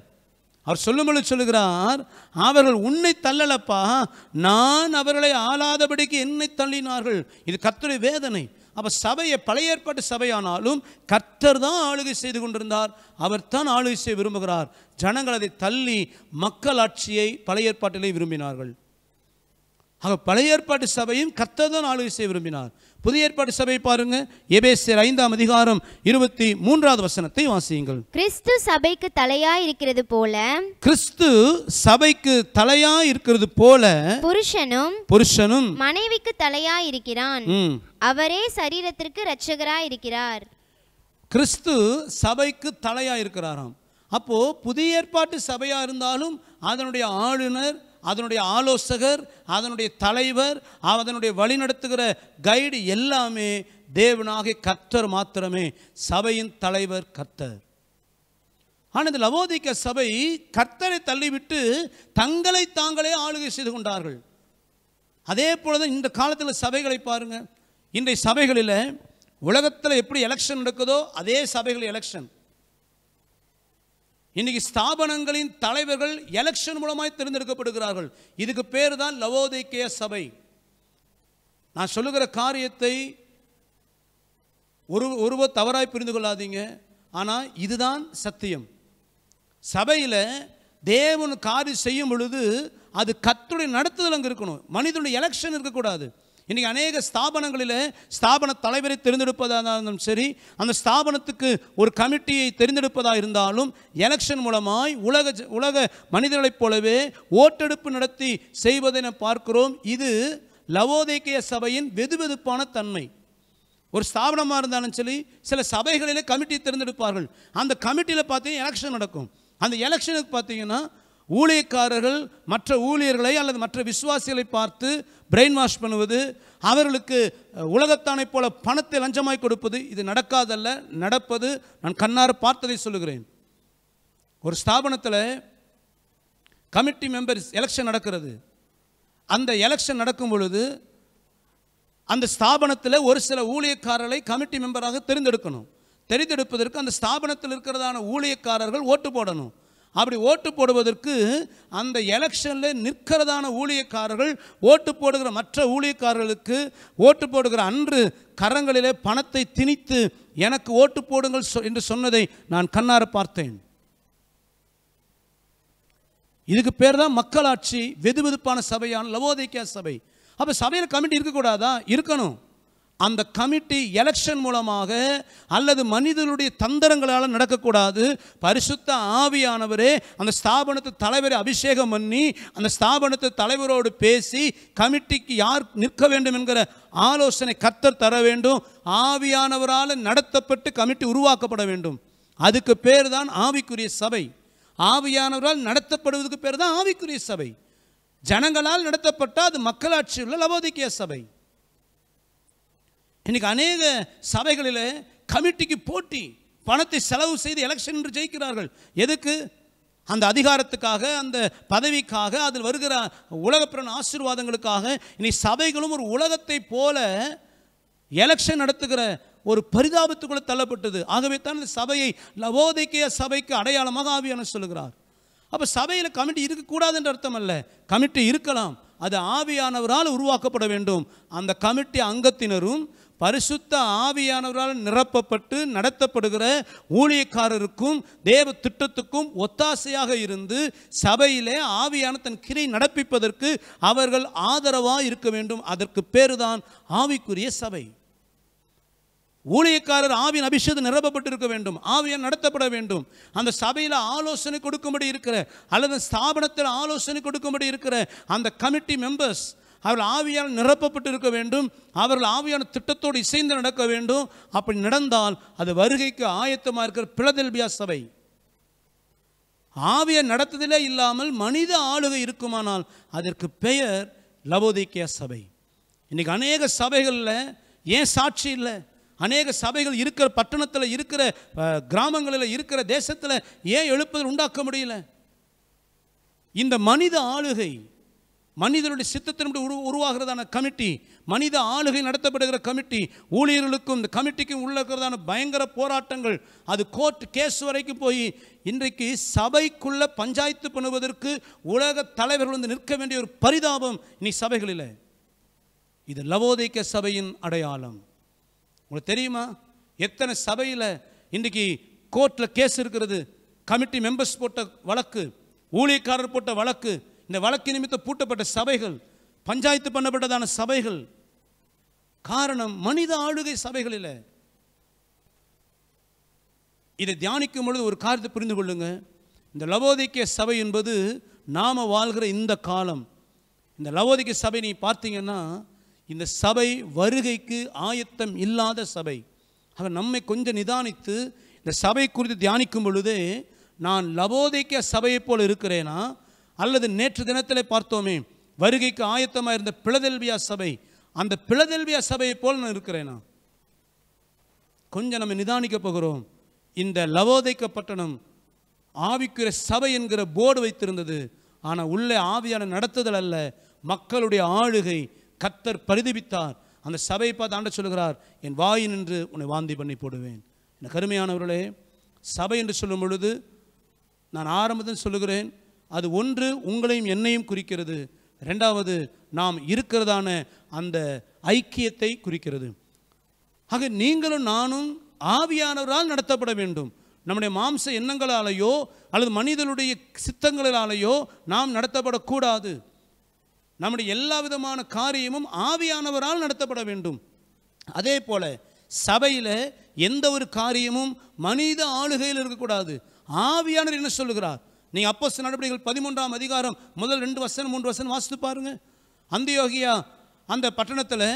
அவர் சொல்லும்பொழுது சொல்லுகிறார் அவர்கள் உன்னை தள்ளலப்பா நான் அவர்களை ஆளாதபடிக்கு என்னை தள்ளினார்கள் இது கத்தரை வேதனை அப்போ சபையை பழைய ஏற்பாட்டு சபையானாலும் கர்த்தர் தான் ஆளுகை செய்து கொண்டிருந்தார் அவர் தான் ஆளுகை செய்ய விரும்புகிறார் ஜனங்கள் அதை தள்ளி மக்கள் ஆட்சியை பழைய ஏற்பாட்டிலே விரும்பினார்கள் ஆக பழைய ஏற்பாட்டு சபையும் கர்த்தர் தான் ஆளுகை செய்ய விரும்பினார் புதிய ஏற்பாடு சபை பாருங்க எபேசியர் ஐந்தாம் அதிகாரம் இருபத்தி மூன்றாவது வசனத்தை வாசியுங்கள் கிறிஸ்து சபைக்கு தலையா இருக்கிறது போல கிறிஸ்து சபைக்கு தலையா இருக்கிறது போல புருஷனும் புருஷனும் மனைவிக்கு தலையா இருக்கிறான் அவரே சரீரத்திற்கு இரட்சகரா இருக்கிறார் கிறிஸ்து சபைக்கு தலையா இருக்கிறாராம் அப்போ புதிய ஏற்பாட்டு சபையா இருந்தாலும் அதனுடைய ஆளுநர் அதனுடைய ஆலோசகர் அதனுடைய தலைவர் அதனுடைய வழிநடத்துகிற கைடு எல்லாமே தேவனாகிய கர்த்தர் மாத்திரமே சபையின் தலைவர் கர்த்தர் ஆனால் இந்த லவோதிக்க சபை கர்த்தரை தள்ளிவிட்டு தங்களை தாங்களே ஆளுகை செய்து கொண்டார்கள் அதே போலதான் இந்த காலத்தில் சபைகளை பாருங்கள் இன்றைய சபைகளில் உலகத்தில் எப்படி எலெக்ஷன் நடக்குதோ அதே சபைகள் எலெக்ஷன் இன்னைக்கு ஸ்தாபனங்களின் தலைவர்கள் எலெக்ஷன் மூலமாய் தேர்ந்தெடுக்கப்படுகிறார்கள் இதுக்கு பேர் தான் லவோதைக்கிய சபை நான் சொல்லுகிற காரியத்தை ஒரு ஒருவர் தவறாய் புரிந்து கொள்ளாதீங்க ஆனால் இதுதான் சத்தியம் சபையில் தேவன் காரியம் செய்யும் பொழுது அது கத்துடைய நடத்துதல் அங்கே இருக்கணும் மனிதனுடைய எலெக்ஷன் இருக்கக்கூடாது இன்றைக்கி அநேக ஸ்தாபனங்களில் ஸ்தாபன தலைவரை தெரிந்தெடுப்பதாக இருந்தாலும் சரி அந்த ஸ்தாபனத்துக்கு ஒரு கமிட்டியை தெரிந்தெடுப்பதாக இருந்தாலும் எலெக்ஷன் மூலமாய் உலக உலக மனிதர்களைப் போலவே ஓட்டெடுப்பு நடத்தி செய்வதென பார்க்கிறோம் இது லவோதேக்கிய சபையின் வெதுவெதுப்பான தன்மை ஒரு ஸ்தாபனமாக இருந்தாலும் சரி சில சபைகளிலே கமிட்டியை தேர்ந்தெடுப்பார்கள் அந்த கமிட்டியில் பார்த்தீங்கன்னா எலெக்ஷன் நடக்கும் அந்த எலெக்ஷனுக்கு பார்த்தீங்கன்னா ஊழியக்காரர்கள் மற்ற ஊழியர்களை அல்லது மற்ற விசுவாசிகளை பார்த்து பிரெயின் வாஷ் பண்ணுவது அவர்களுக்கு உலகத்தானை போல பணத்தை லஞ்சமாய் கொடுப்பது இது நடக்காதல்ல நடப்பது நான் கண்ணார பார்த்ததை சொல்லுகிறேன் ஒரு ஸ்தாபனத்தில் கமிட்டி மெம்பர்ஸ் எலெக்ஷன் நடக்கிறது அந்த எலெக்ஷன் நடக்கும் பொழுது அந்த ஸ்தாபனத்தில் ஒரு சில ஊழியக்காரர்களை கமிட்டி மெம்பராக தெரிந்தெடுக்கணும் தெரிந்தெடுப்பதற்கு அந்த ஸ்தாபனத்தில் இருக்கிறதான ஊழியக்காரர்கள் ஓட்டு போடணும் அப்படி ஓட்டு போடுவதற்கு அந்த எலெக்ஷனில் நிற்கிறதான ஊழியக்காரர்கள் ஓட்டு போடுகிற மற்ற ஊழியக்காரர்களுக்கு ஓட்டு போடுகிற அன்று கரங்களிலே பணத்தை திணித்து எனக்கு ஓட்டு போடுங்கள் என்று சொன்னதை நான் கண்ணார பார்த்தேன் இதுக்கு பேர் தான் மக்களாட்சி வெதுவெதுப்பான சபையான லவோதிக்கா சபை அப்போ சபையில் கமிட்டி இருக்கக்கூடாதா இருக்கணும் அந்த கமிட்டி எலெக்ஷன் மூலமாக அல்லது மனிதனுடைய தந்திரங்களால் நடக்கக்கூடாது பரிசுத்த ஆவியானவரே அந்த ஸ்தாபனத்து தலைவரை அபிஷேகம் பண்ணி அந்த ஸ்தாபனத்து தலைவரோடு பேசி கமிட்டிக்கு யார் நிற்க வேண்டும் என்கிற ஆலோசனை கத்தர் தர வேண்டும் ஆவியானவரால் நடத்தப்பட்டு கமிட்டி உருவாக்கப்பட வேண்டும் அதுக்கு பேர் தான் ஆவிக்குரிய சபை ஆவியானவரால் நடத்தப்படுவதற்கு பேர் தான் ஆவிக்குரிய சபை ஜனங்களால் நடத்தப்பட்ட அது மக்களாட்சி உள்ள லவோதிக்கிய சபை இன்றைக்கி அநேக சபைகளில் கமிட்டிக்கு போட்டி பணத்தை செலவு செய்து எலெக்ஷன் என்று ஜெயிக்கிறார்கள் எதுக்கு அந்த அதிகாரத்துக்காக அந்த பதவிக்காக அதில் வருகிற உலகப்பிறன் ஆசீர்வாதங்களுக்காக இனி சபைகளும் ஒரு உலகத்தை போல எலெக்ஷன் நடத்துகிற ஒரு பரிதாபத்துக்குள்ளே தள்ளப்பட்டது ஆகவே தான் இந்த சபையை லவோதைக்கிய சபைக்கு அடையாளமாக ஆவியான சொல்லுகிறார் அப்போ சபையில் கமிட்டி இருக்கக்கூடாது என்ற அர்த்தம் அல்ல கமிட்டி இருக்கலாம் அது ஆவியானவரால் உருவாக்கப்பட வேண்டும் அந்த கமிட்டி அங்கத்தினரும் பரிசுத்த ஆவியானவரால் நிரப்பப்பட்டு நடத்தப்படுகிற ஊழியக்காரருக்கும் தேவ திட்டத்துக்கும் ஒத்தாசையாக இருந்து சபையிலே ஆவியான தன் கிரை நடப்பிப்பதற்கு அவர்கள் ஆதரவாக இருக்க வேண்டும் அதற்கு பேருதான் ஆவிக்குரிய சபை ஊழியக்காரர் ஆவியின் அபிஷேகம் நிரப்பப்பட்டிருக்க வேண்டும் ஆவியன் நடத்தப்பட வேண்டும் அந்த சபையில் ஆலோசனை கொடுக்கும்படி இருக்கிற அல்லது ஸ்தாபனத்தில் ஆலோசனை கொடுக்கும்படி இருக்கிற அந்த கமிட்டி மெம்பர்ஸ் அவர்கள் ஆவியால் நிரப்பப்பட்டு இருக்க வேண்டும் அவர்கள் ஆவியான திட்டத்தோடு இசைந்து நடக்க வேண்டும் அப்படி நடந்தால் அது வருகைக்கு ஆயத்தமாக இருக்கிற பிளதெல்பியா சபை ஆவியை நடத்துதலே இல்லாமல் மனித ஆளுகை இருக்குமானால் அதற்கு பெயர் லவோதிக்கிய சபை இன்றைக்கி அநேக சபைகளில் ஏன் சாட்சி இல்லை அநேக சபைகள் இருக்கிற பட்டணத்தில் இருக்கிற கிராமங்களில் இருக்கிற தேசத்தில் ஏன் எழுப்பதில் உண்டாக்க முடியல இந்த மனித ஆளுகை மனிதனுடைய சித்தத்தினுடைய உரு உருவாகிறதான கமிட்டி மனித ஆளுகை நடத்தப்படுகிற கமிட்டி ஊழியர்களுக்கும் இந்த கமிட்டிக்கும் இருக்கிறதான பயங்கர போராட்டங்கள் அது கோர்ட் கேஸ் வரைக்கும் போய் இன்றைக்கு சபைக்குள்ளே பஞ்சாயத்து பண்ணுவதற்கு உலக தலைவர்கள் வந்து நிற்க வேண்டிய ஒரு பரிதாபம் இனி சபைகளில் இது லவோதைக்க சபையின் அடையாளம் உங்களுக்கு தெரியுமா எத்தனை சபையில் இன்றைக்கி கோர்ட்டில் கேஸ் இருக்கிறது கமிட்டி மெம்பர்ஸ் போட்ட வழக்கு ஊழியக்காரர் போட்ட வழக்கு இந்த வழக்கு நிமித்தம் பூட்டப்பட்ட சபைகள் பஞ்சாயத்து பண்ணப்பட்டதான சபைகள் காரணம் மனித ஆளுகை இல்லை இதை தியானிக்கும் பொழுது ஒரு காரியத்தை புரிந்து கொள்ளுங்க இந்த லவோதிக்கிய சபை என்பது நாம் வாழ்கிற இந்த காலம் இந்த லவோதிக்கிய சபை நீ பார்த்தீங்கன்னா இந்த சபை வருகைக்கு ஆயத்தம் இல்லாத சபை ஆக நம்மை கொஞ்சம் நிதானித்து இந்த சபை குறித்து தியானிக்கும் பொழுதே நான் லவோதைக்க சபையை போல் இருக்கிறேனா அல்லது நேற்று தினத்தில் பார்த்தோமே வருகைக்கு ஆயத்தமாக இருந்த பிளதெல்வியா சபை அந்த பிளதெல்வியா சபையை போல் நான் இருக்கிறேன் நான் கொஞ்சம் நம்ம நிதானிக்க போகிறோம் இந்த லவோதைக்க பட்டணம் ஆவிக்குற சபை என்கிற போர்டு வைத்திருந்தது ஆனால் உள்ளே ஆவியான நடத்துதல் அல்ல மக்களுடைய ஆளுகை கத்தர் பரிதிபித்தார் அந்த சபையை பார்த்து ஆண்ட சொல்கிறார் என் வாயு நின்று உன்னை வாந்தி பண்ணி போடுவேன் என் கருமையானவர்களே சபை என்று சொல்லும் பொழுது நான் ஆரம்பத்தில் சொல்லுகிறேன் அது ஒன்று உங்களையும் என்னையும் குறிக்கிறது ரெண்டாவது நாம் இருக்கிறதான அந்த ஐக்கியத்தை குறிக்கிறது ஆக நீங்களும் நானும் ஆவியானவரால் நடத்தப்பட வேண்டும் நம்முடைய மாம்ச எண்ணங்களாலேயோ அல்லது மனிதனுடைய சித்தங்களாலேயோ நாம் நடத்தப்படக்கூடாது நம்முடைய எல்லா விதமான காரியமும் ஆவியானவரால் நடத்தப்பட வேண்டும் அதே போல் சபையில் எந்த ஒரு காரியமும் மனித ஆளுகையில் இருக்கக்கூடாது ஆவியானவர் என்ன சொல்லுகிறார் நீங்கள் சில நடவடிக்கைகள் பதிமூன்றாம் அதிகாரம் முதல் ரெண்டு வருஷம் மூன்று வருஷம் வாசித்து பாருங்கள் அந்த யோகியா அந்த பட்டணத்தில்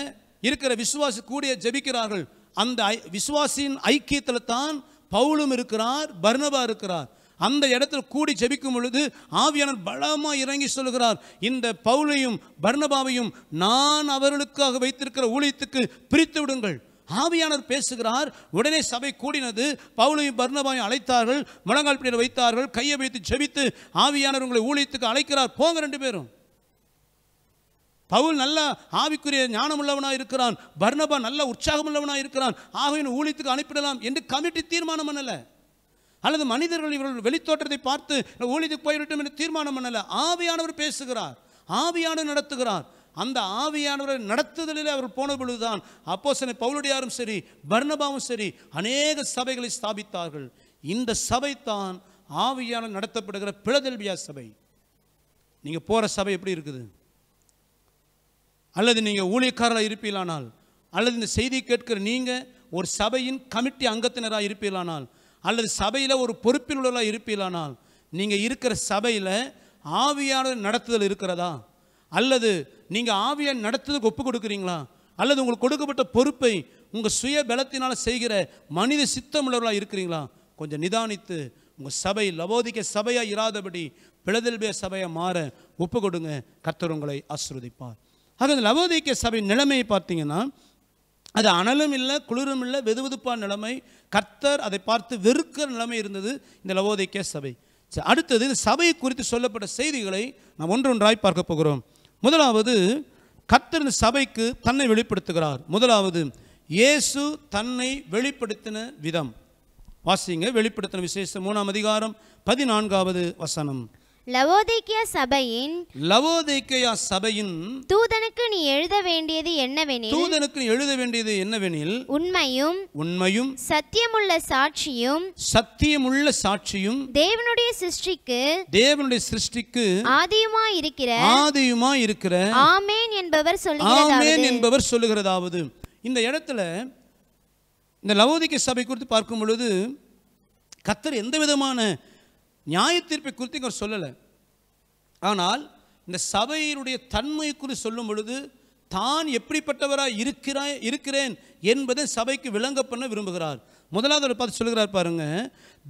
இருக்கிற விசுவாசி கூடிய ஜெபிக்கிறார்கள் அந்த விசுவாசியின் ஐக்கியத்தில் தான் பவுலும் இருக்கிறார் பர்ணபா இருக்கிறார் அந்த இடத்துல கூடி ஜபிக்கும் பொழுது ஆவியானர் பலமாக இறங்கி சொல்கிறார் இந்த பவுலையும் பர்ணபாவையும் நான் அவர்களுக்காக வைத்திருக்கிற ஊழியத்துக்கு பிரித்து விடுங்கள் ஆவியானவர் பேசுகிறார் உடனே சபை கூடினது பவுலையும் பர்ணபாயும் அழைத்தார்கள் முழங்கால் பின்னர் வைத்தார்கள் கையை வைத்து செபித்து ஆவியானவர் உங்களை ஊழியத்துக்கு அழைக்கிறார் போங்க ரெண்டு பேரும் பவுல் நல்ல ஆவிக்குரிய ஞானம் உள்ளவனாக இருக்கிறான் பர்ணபா நல்ல உற்சாகம் உள்ளவனாக இருக்கிறான் ஆகையின் ஊழியத்துக்கு அனுப்பிடலாம் என்று கமிட்டி தீர்மானம் பண்ணல அல்லது மனிதர்கள் இவர்கள் வெளித்தோற்றத்தை பார்த்து ஊழியத்துக்கு போய்விட்டோம் என்று தீர்மானம் பண்ணல ஆவியானவர் பேசுகிறார் ஆவியானவர் நடத்துகிறார் அந்த ஆவியானவரை நடத்துதலில் அவர் போன பொழுதுதான் அப்போ சனை பவுலடியாரும் சரி பர்ணபாவும் சரி அநேக சபைகளை ஸ்தாபித்தார்கள் இந்த சபை தான் ஆவியான நடத்தப்படுகிற பிளதெல்வியா சபை நீங்கள் போகிற சபை எப்படி இருக்குது அல்லது நீங்கள் ஊழியக்காரராக இருப்பீர்களானால் அல்லது இந்த செய்தி கேட்கிற நீங்கள் ஒரு சபையின் கமிட்டி அங்கத்தினராக இருப்பீர்களானால் அல்லது சபையில் ஒரு பொறுப்பில் உள்ளவராக இருப்பீர்களானால் நீங்கள் இருக்கிற சபையில் ஆவியான நடத்துதல் இருக்கிறதா அல்லது நீங்கள் ஆவியை நடத்துறதுக்கு ஒப்பு கொடுக்குறீங்களா அல்லது உங்களுக்கு கொடுக்கப்பட்ட பொறுப்பை உங்கள் சுய பலத்தினால் செய்கிற மனித சித்தமுள்ளவர்களாக இருக்கிறீங்களா கொஞ்சம் நிதானித்து உங்கள் சபை லவோதிக்க சபையாக இராதபடி பிளதெல்பிய சபையை மாற ஒப்பு கொடுங்க கத்தர் உங்களை ஆசிர்வதிப்பார் ஆக இந்த லவோதிக்க சபை நிலைமையை பார்த்தீங்கன்னா அது அனலும் இல்லை குளிரும் இல்லை வெதுவெதுப்பான நிலைமை கர்த்தர் அதை பார்த்து வெறுக்கிற நிலைமை இருந்தது இந்த லவோதிக்க சபை அடுத்தது இந்த சபை குறித்து சொல்லப்பட்ட செய்திகளை நாம் ஒன்றொன்றாய் பார்க்க போகிறோம் முதலாவது கத்திரன் சபைக்கு தன்னை வெளிப்படுத்துகிறார் முதலாவது இயேசு தன்னை வெளிப்படுத்தின விதம் வாசிங்க வெளிப்படுத்தின விசேஷம் மூணாம் அதிகாரம் பதினான்காவது வசனம் லவோதேக்கியா சபையின் லவோதேக்கியா சபையின் தூதனுக்கு நீ எழுத வேண்டியது என்னவெனில் தூதனுக்கு நீ எழுத வேண்டியது என்னவெனில் உண்மையும் உண்மையும் சத்தியமுள்ள சாட்சியும் சத்தியமுள்ள சாட்சியும் தேவனுடைய சிருஷ்டிக்கு தேவனுடைய சிருஷ்டிக்கு ஆதியுமா இருக்கிற ஆதியுமா இருக்கிற ஆமேன் என்பவர் சொல்லுகிறதாவது ஆமேன் என்பவர் சொல்லுகிறதாவது இந்த இடத்துல இந்த லவோதிக்க சபை குறித்து பார்க்கும் பொழுது கத்தர் எந்த விதமான நியாய தீர்ப்பை குறித்து இங்கே சொல்லலை ஆனால் இந்த சபையினுடைய தன்மை குறித்து சொல்லும் பொழுது தான் எப்படிப்பட்டவராக இருக்கிறாய் இருக்கிறேன் என்பதை சபைக்கு விளங்க பண்ண விரும்புகிறார் முதலாவது அவர் பார்த்து சொல்கிறார் பாருங்க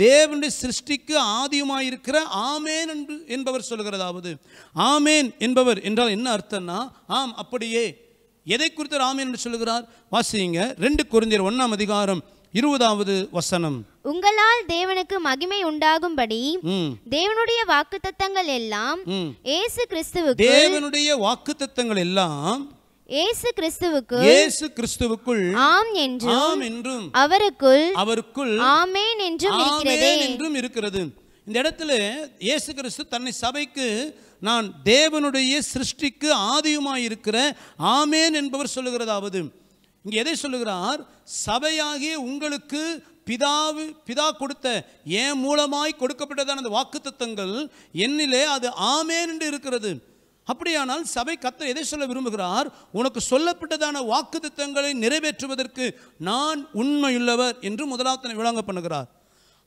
தேவனுடைய சிருஷ்டிக்கு ஆதியுமாக இருக்கிற ஆமேன் என்று என்பவர் சொல்கிறதாவது ஆமேன் என்பவர் என்றால் என்ன அர்த்தம்னா ஆம் அப்படியே எதை குறித்து ஆமேன் என்று சொல்கிறார் வாசிங்க ரெண்டு குறைந்தர் ஒன்றாம் அதிகாரம் இருபதாவது வசனம் உங்களால் தேவனுக்கு மகிமை உண்டாகும்படி தேவனுடைய வாக்குத்தத்தங்கள் எல்லாம் ஏசு கிறிஸ்துவுக்கு தேவனுடைய வாக்குத்தத்தங்கள் எல்லாம் இயேசு கிறிஸ்துவுக்கு இயேசு கிறிஸ்துவுக்குள் ஆம் என்றும் ஆம் என்றும் அவருக்குள் அவருக்குள் ஆமேன் என்றும் இருக்கிறது என்றும் இருக்கிறது இந்த இடத்துல இயேசு கிறிஸ்து தன்னை சபைக்கு நான் தேவனுடைய சிருஷ்டிக்கு இருக்கிற ஆமேன் என்பவர் சொல்லுகிறதாவது இங்கே எதை சொல்லுகிறார் சபையாகிய உங்களுக்கு பிதாவு பிதா கொடுத்த ஏன் மூலமாய் கொடுக்கப்பட்டதான அந்த வாக்கு தத்தங்கள் என்னிலே அது ஆமேன் என்று இருக்கிறது அப்படியானால் சபை கத்த எதை சொல்ல விரும்புகிறார் உனக்கு சொல்லப்பட்டதான வாக்கு திட்டங்களை நிறைவேற்றுவதற்கு நான் உண்மையுள்ளவர் என்று முதலாத்தனை விளங்க பண்ணுகிறார்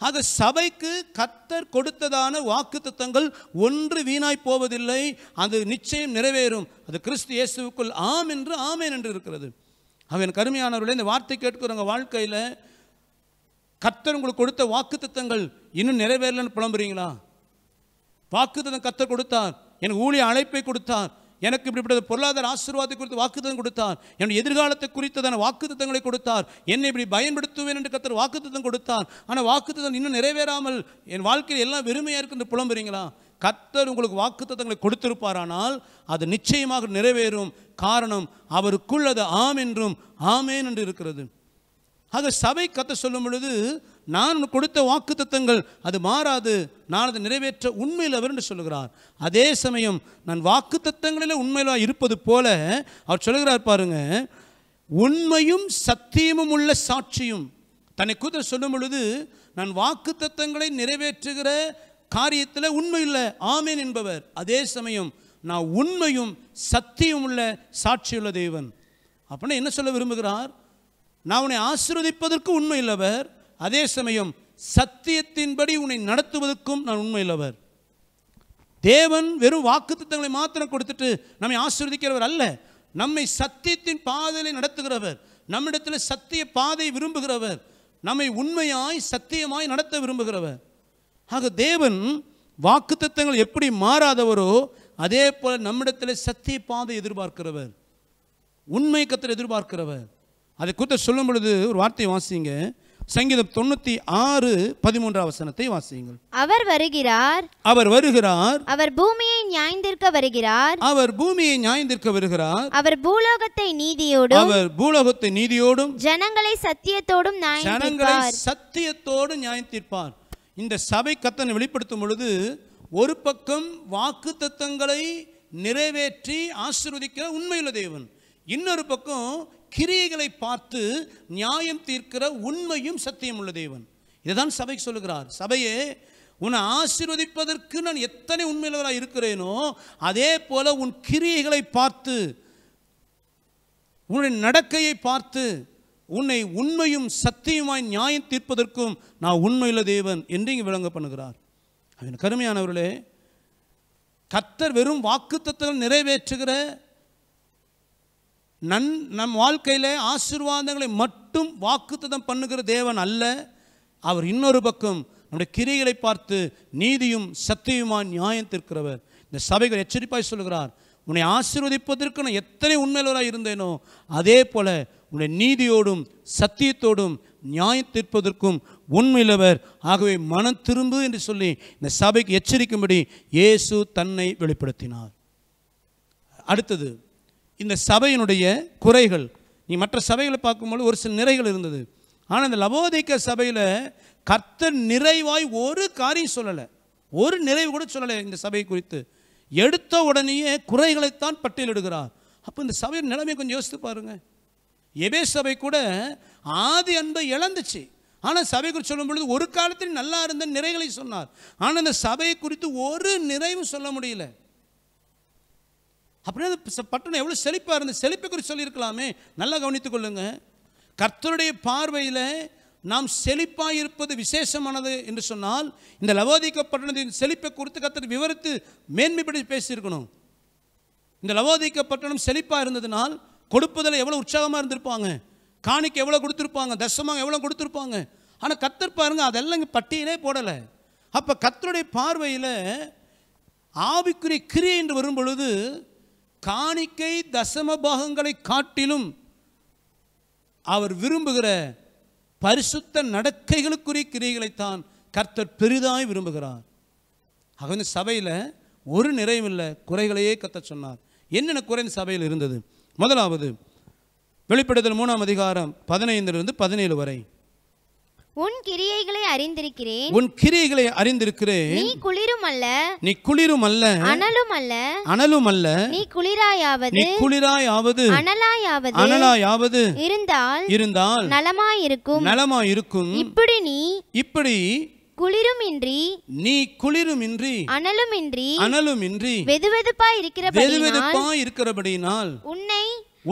ஆக சபைக்கு கத்தர் கொடுத்ததான வாக்கு திட்டங்கள் ஒன்று வீணாய் போவதில்லை அது நிச்சயம் நிறைவேறும் அது கிறிஸ்து இயேசுக்குள் ஆம் என்று ஆமேன் என்று இருக்கிறது அவன் கருமையானவர்களே இந்த வார்த்தை கேட்கிறவங்க வாழ்க்கையில் கத்தர் உங்களுக்கு கொடுத்த வாக்கு திட்டங்கள் இன்னும் நிறைவேறலன்னு புலம்புறீங்களா வாக்கு திட்டம் கத்தர் கொடுத்தார் எனக்கு ஊழிய அழைப்பை கொடுத்தார் எனக்கு இப்படிப்பட்ட பொருளாதார ஆசீர்வாதத்தை குறித்து வாக்குத்தம் கொடுத்தார் என்னுடைய எதிர்காலத்தை குறித்ததான திட்டங்களை கொடுத்தார் என்னை இப்படி பயன்படுத்துவேன் என்று கத்தர் வாக்குத்தம் கொடுத்தார் ஆனால் திட்டம் இன்னும் நிறைவேறாமல் என் வாழ்க்கையில் எல்லாம் வெறுமையாக இருக்குன்னு புலம்புறீங்களா கத்தர் உங்களுக்கு வாக்குத்தத்தங்களை கொடுத்திருப்பாரானால் அது நிச்சயமாக நிறைவேறும் காரணம் அவருக்குள் அது ஆம் என்றும் ஆமேன் என்று இருக்கிறது ஆக சபை கத்த சொல்லும் பொழுது நான் கொடுத்த வாக்கு அது மாறாது நான் அதை நிறைவேற்ற உண்மையில் அவர் என்று சொல்லுகிறார் அதே சமயம் நான் வாக்கு தத்தங்களில் உண்மையிலாக இருப்பது போல அவர் சொல்லுகிறார் பாருங்க உண்மையும் சத்தியமும் உள்ள சாட்சியும் தன்னை கூத்த சொல்லும் பொழுது நான் வாக்கு நிறைவேற்றுகிற காரியத்தில் உண்மை இல்லை ஆமேன் என்பவர் அதே சமயம் நான் உண்மையும் சத்தியும் உள்ள சாட்சியுள்ள தேவன் அப்படின்னா என்ன சொல்ல விரும்புகிறார் நான் உன்னை ஆசிர்வதிப்பதற்கு இல்லவர் அதே சமயம் சத்தியத்தின்படி உன்னை நடத்துவதற்கும் நான் இல்லவர் தேவன் வெறும் வாக்குத்தங்களை மாத்திரம் கொடுத்துட்டு நம்மை ஆசிர்வதிக்கிறவர் அல்ல நம்மை சத்தியத்தின் பாதையை நடத்துகிறவர் நம்மிடத்தில் சத்திய பாதை விரும்புகிறவர் நம்மை உண்மையாய் சத்தியமாய் நடத்த விரும்புகிறவர் ஆக தேவன் வாக்குத்தத்தங்கள் எப்படி மாறாதவரோ அதே போல் நம்மிடத்தில் சத்திய பாதை எதிர்பார்க்கிறவர் உண்மை கத்தில் எதிர்பார்க்கிறவர் அதை குறித்து சொல்லும் பொழுது ஒரு வார்த்தையை வாசிங்க சங்கீதம் தொண்ணூத்தி ஆறு பதிமூன்றாம் வசனத்தை வாசியுங்கள் அவர் வருகிறார் அவர் வருகிறார் அவர் பூமியை நியாயந்திருக்க வருகிறார் அவர் பூமியை நியாயந்திருக்க வருகிறார் அவர் பூலோகத்தை நீதியோடும் அவர் பூலோகத்தை நீதியோடும் ஜனங்களை சத்தியத்தோடும் ஜனங்களை சத்தியத்தோடும் நியாயம் தீர்ப்பார் இந்த சபை கத்தனை வெளிப்படுத்தும் பொழுது ஒரு பக்கம் வாக்கு தத்தங்களை நிறைவேற்றி ஆசிர்வதிக்கிற உண்மையுள்ள தேவன் இன்னொரு பக்கம் கிரியைகளை பார்த்து நியாயம் தீர்க்கிற உண்மையும் சத்தியம் உள்ள தேவன் இதுதான் சபைக்கு சொல்லுகிறார் சபையே உன்னை ஆசிர்வதிப்பதற்கு நான் எத்தனை உண்மையுள்ளவராக இருக்கிறேனோ அதே போல உன் கிரியைகளை பார்த்து உன்னுடைய நடக்கையை பார்த்து உன்னை உண்மையும் சத்தியுமாய் நியாயம் தீர்ப்பதற்கும் நான் உண்மையுள்ள தேவன் என்று இங்கே விளங்க பண்ணுகிறார் அவன் கருமையானவர்களே கத்தர் வெறும் வாக்குத்தத்தில் நிறைவேற்றுகிற நன் நம் வாழ்க்கையில் ஆசிர்வாதங்களை மட்டும் வாக்குத்ததம் பண்ணுகிற தேவன் அல்ல அவர் இன்னொரு பக்கம் நம்முடைய கிரிகளை பார்த்து நீதியும் சத்தியுமாய் நியாயம் தீர்க்கிறவர் இந்த சபைகள் எச்சரிப்பாய் சொல்கிறார் உன்னை ஆசீர்வதிப்பதற்கு நான் எத்தனை உண்மையிலராக இருந்தேனோ அதே போல் உன்னை நீதியோடும் சத்தியத்தோடும் நியாயம் தீர்ப்பதற்கும் உண்மையிலவர் ஆகவே மனம் திரும்பு என்று சொல்லி இந்த சபைக்கு எச்சரிக்கும்படி இயேசு தன்னை வெளிப்படுத்தினார் அடுத்தது இந்த சபையினுடைய குறைகள் நீ மற்ற சபைகளை பார்க்கும்போது ஒரு சில நிறைகள் இருந்தது ஆனால் இந்த லவோதிக்க சபையில் கர்த்த நிறைவாய் ஒரு காரியம் சொல்லலை ஒரு நிறைவு கூட சொல்லலை இந்த சபை குறித்து எடுத்த உடனேயே குறைகளைத்தான் பட்டியலிடுகிறார் அப்போ இந்த சபையின் நிலைமை கொஞ்சம் யோசித்து பாருங்கள் எபே சபை கூட ஆதி அன்பை இழந்துச்சு ஆனால் சபை குறித்து சொல்லும் பொழுது ஒரு காலத்தில் நல்லா இருந்த நிறைகளை சொன்னார் ஆனால் அந்த சபையை குறித்து ஒரு நிறைவும் சொல்ல முடியல அப்படின்னா பட்டணம் எவ்வளோ செழிப்பாக இருந்தது செழிப்பை குறித்து சொல்லியிருக்கலாமே நல்லா கவனித்துக் கொள்ளுங்க கர்த்தருடைய பார்வையில் நாம் செழிப்பாக இருப்பது விசேஷமானது என்று சொன்னால் இந்த லவோதிக்க பட்டணத்தின் செழிப்பை குறித்து கர்த்தர் விவரித்து மேன்மைப்படி பேசியிருக்கணும் இந்த லவோதிக்க பட்டணம் செழிப்பாக இருந்ததுனால் கொடுப்பதில் எவ்வளோ உற்சாகமாக இருந்திருப்பாங்க காணிக்க எவ்வளோ கொடுத்துருப்பாங்க தசமாக எவ்வளோ கொடுத்துருப்பாங்க ஆனால் கத்தர் பாருங்கள் அதெல்லாம் இங்கே பட்டியலே போடலை அப்போ கத்தருடைய பார்வையில் ஆவிக்குரிய கிரியை என்று வரும் பொழுது காணிக்கை தசம பாகங்களை காட்டிலும் அவர் விரும்புகிற பரிசுத்த நடக்கைகளுக்குரிய கிரியைகளைத்தான் கர்த்தர் பெரிதாய் விரும்புகிறார் ஆக சபையில் ஒரு நிறைவில்லை குறைகளையே கத்த சொன்னார் என்னென்ன குறைந்த சபையில் இருந்தது முதலாவது வெளிப்படுதல் மூணாம் அதிகாரம் பதினைந்திலிருந்து பதினேழு வரை உன் கிரியைகளை அறிந்திருக்கிறேன் உன் கிரியைகளை அறிந்திருக்கிறேன் நீ குளிரும் அல்ல நீ குளிரும் அல்ல அனலும் அல்ல அனலும் அல்ல நீ குளிராயாவது நீ குளிராயாவது அனலாயாவது அனலாயாவது இருந்தால் இருந்தால் நலமாயிருக்கும் நலமாயிருக்கும் இப்படி நீ இப்படி குளிருமின்றி நீ குளிருமின்றி அனலுமின்றி அனலுமின்றி வெதுவெதுப்பாய் இருக்கிறபடியினால் வெதுவெதுப்பாய் இருக்கிறபடியினால் உன்னை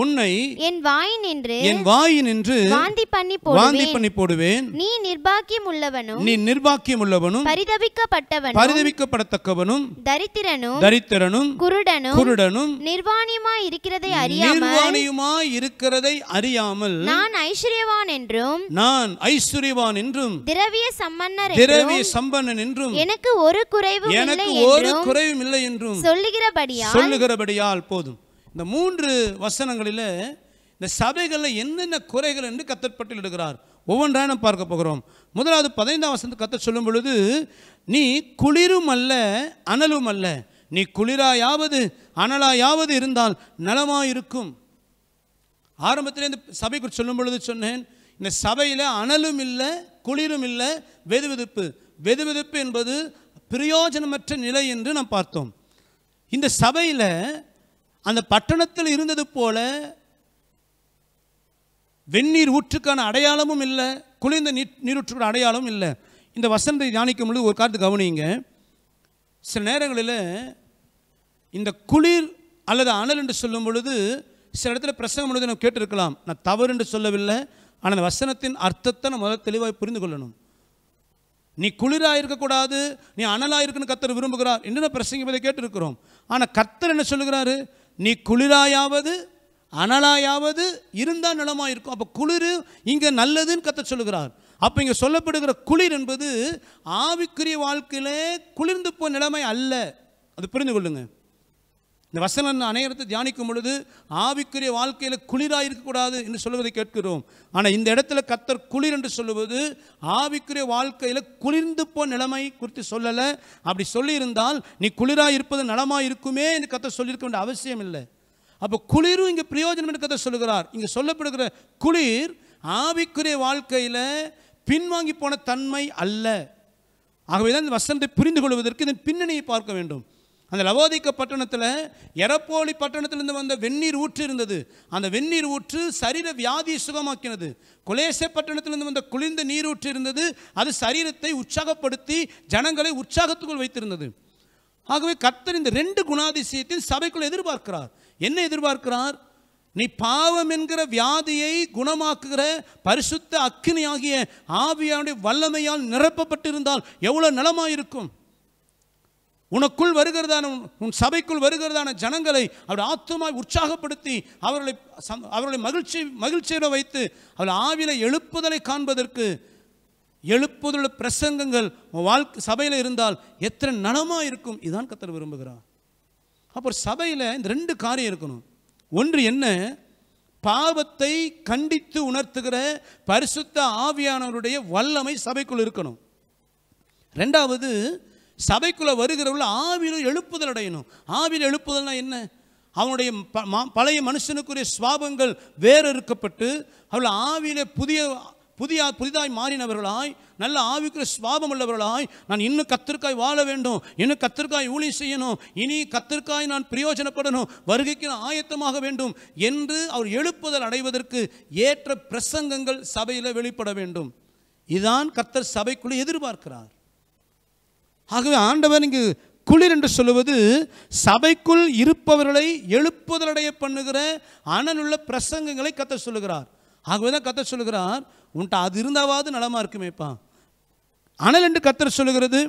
உன்னை என் வாயின் என்று என் வாயின் என்று வாந்தி பண்ணி வாந்தி பண்ணி போடுவேன் நீ நிர்பாக்கியம் உள்ளவனும் நீ நிர்பாக்கியம் உள்ளவனும் பரிதபிக்கப்பட்டவனும் பரிதபிக்கப்படத்தக்கவனும் தரித்திரனும் தரித்திரனும் குருடனும் குருடனும் நிர்வாணியமாய் இருக்கிறதை அறியாமல் நிர்வாணியுமாய் இருக்கிறதை அறியாமல் நான் ஐஸ்வர்யவான் என்றும் நான் ஐஸ்வர்யவான் என்றும் திரவிய சம்பன்னர் திரவிய சம்பன்னன் என்றும் எனக்கு ஒரு குறைவும் எனக்கு ஒரு குறைவும் இல்லை என்றும் சொல்லுகிறபடியால் சொல்லுகிறபடியால் போதும் இந்த மூன்று வசனங்களில் இந்த சபைகளில் என்னென்ன குறைகள் என்று கத்தர் எடுக்கிறார் ஒவ்வொன்றாக நம்ம பார்க்க போகிறோம் முதலாவது பதினைந்தாம் வசந்த கத்த சொல்லும் பொழுது நீ குளிரும் அல்ல அனலும் அல்ல நீ குளிராயாவது அனலாயாவது இருந்தால் நலமாயிருக்கும் ஆரம்பத்தில் இந்த சபை குறித்து சொல்லும் பொழுது சொன்னேன் இந்த சபையில் அனலும் இல்லை குளிரும் இல்லை வெதுவெதுப்பு வெதுவெதுப்பு என்பது பிரயோஜனமற்ற நிலை என்று நாம் பார்த்தோம் இந்த சபையில் அந்த பட்டணத்தில் இருந்தது போல வெந்நீர் ஊற்றுக்கான அடையாளமும் இல்லை குளிர்ந்த நீர் நீரூற்றுக்கான அடையாளமும் இல்லை இந்த வசந்தை தியானிக்கும் பொழுது ஒரு காலத்து கவனிங்க சில நேரங்களில் இந்த குளிர் அல்லது அனல் என்று சொல்லும் பொழுது சில இடத்துல பிரசங்கம் பொழுது நம்ம கேட்டிருக்கலாம் நான் தவறு என்று சொல்லவில்லை ஆனால் அந்த வசனத்தின் அர்த்தத்தை நம்ம முதல் தெளிவாக புரிந்து கொள்ளணும் நீ குளிராக இருக்கக்கூடாது நீ அனலாக இருக்குன்னு கத்தர் விரும்புகிறார் என்று நான் பிரசங்கிப்பதை கேட்டிருக்கிறோம் ஆனால் கத்தர் என்ன சொல்லுகிறாரு நீ குளிராயாவது அனலாயாவது இருந்தால் நிலமாக இருக்கும் அப்போ குளிர் இங்கே நல்லதுன்னு கத்த சொல்லுகிறார் அப்போ இங்கே சொல்லப்படுகிற குளிர் என்பது ஆவிக்குரிய வாழ்க்கையிலே குளிர்ந்து போன நிலைமை அல்ல அது புரிந்து கொள்ளுங்கள் இந்த வசனம் அநேகத்தை தியானிக்கும் பொழுது ஆவிக்குரிய வாழ்க்கையில் குளிராக இருக்கக்கூடாது என்று சொல்வதை கேட்கிறோம் ஆனால் இந்த இடத்துல கத்தர் குளிர் என்று சொல்லுவது ஆவிக்குரிய வாழ்க்கையில் குளிர்ந்து போ நிலைமை குறித்து சொல்லலை அப்படி சொல்லியிருந்தால் நீ குளிராக இருப்பது நலமாக இருக்குமே என்று கத்தர் சொல்லியிருக்க வேண்டிய அவசியம் இல்லை அப்போ குளிரும் இங்கே பிரயோஜனம் என்று கதை சொல்லுகிறார் இங்கே சொல்லப்படுகிற குளிர் ஆவிக்குரிய வாழ்க்கையில் பின்வாங்கி போன தன்மை அல்ல ஆகவே தான் இந்த வசனத்தை புரிந்து கொள்வதற்கு இதன் பின்னணியை பார்க்க வேண்டும் அந்த லவோதிக்க பட்டணத்தில் எரப்போலி பட்டணத்திலிருந்து வந்த வெந்நீர் ஊற்று இருந்தது அந்த வெந்நீர் ஊற்று சரீர வியாதி சுகமாக்கினது குலேச பட்டணத்திலிருந்து வந்த குளிர்ந்த ஊற்று இருந்தது அது சரீரத்தை உற்சாகப்படுத்தி ஜனங்களை உற்சாகத்துக்குள் வைத்திருந்தது ஆகவே கர்த்தர் இந்த ரெண்டு குணாதிசயத்தில் சபைக்குள் எதிர்பார்க்கிறார் என்ன எதிர்பார்க்கிறார் நீ பாவம் என்கிற வியாதியை குணமாக்குகிற பரிசுத்த அக்கினி ஆகிய ஆவியானுடைய வல்லமையால் நிரப்பப்பட்டிருந்தால் எவ்வளோ நலமாக இருக்கும் உனக்குள் வருகிறதான உன் சபைக்குள் வருகிறதான ஜனங்களை அவருடைய ஆத்துமாய் உற்சாகப்படுத்தி அவர்களை அவர்களை மகிழ்ச்சி மகிழ்ச்சியில வைத்து அவள் ஆவில எழுப்புதலை காண்பதற்கு எழுப்புதல பிரசங்கங்கள் வாழ்க்கை சபையில் இருந்தால் எத்தனை நலமாக இருக்கும் இதுதான் கத்தர் விரும்புகிறார் அப்போ சபையில் இந்த ரெண்டு காரியம் இருக்கணும் ஒன்று என்ன பாவத்தை கண்டித்து உணர்த்துகிற பரிசுத்த ஆவியானவருடைய வல்லமை சபைக்குள் இருக்கணும் ரெண்டாவது சபைக்குள்ளே வருகிறவர்கள் ஆவியில் எழுப்புதல் அடையணும் ஆவியில் எழுப்புதல்னால் என்ன அவனுடைய பழைய மனுஷனுக்குரிய சுவாபங்கள் வேறறுக்கப்பட்டு அவள் ஆவியில் புதிய புதிய புதிதாய் மாறினவர்களாய் நல்ல ஆவிக்குரிய சுவாபம் உள்ளவர்களாய் நான் இன்னும் கத்திற்காய் வாழ வேண்டும் இன்னும் கத்திற்காய் ஊழி செய்யணும் இனி கத்திற்காய் நான் பிரயோஜனப்படணும் வருகைக்கு ஆயத்தமாக வேண்டும் என்று அவர் எழுப்புதல் அடைவதற்கு ஏற்ற பிரசங்கங்கள் சபையில் வெளிப்பட வேண்டும் இதுதான் கத்தர் சபைக்குள்ளே எதிர்பார்க்கிறார் ஆகவே ஆண்டவர் இங்கு குளிர் என்று சொல்லுவது சபைக்குள் இருப்பவர்களை எழுப்புதலடைய பண்ணுகிற அனலுள்ள பிரசங்கங்களை கத்த சொல்லுகிறார் ஆகவே தான் கத்த சொல்லுகிறார் உன்ட்ட அது இருந்தாவது நலமாக இருக்குமேப்பா அனல் என்று கத்தர் சொல்லுகிறது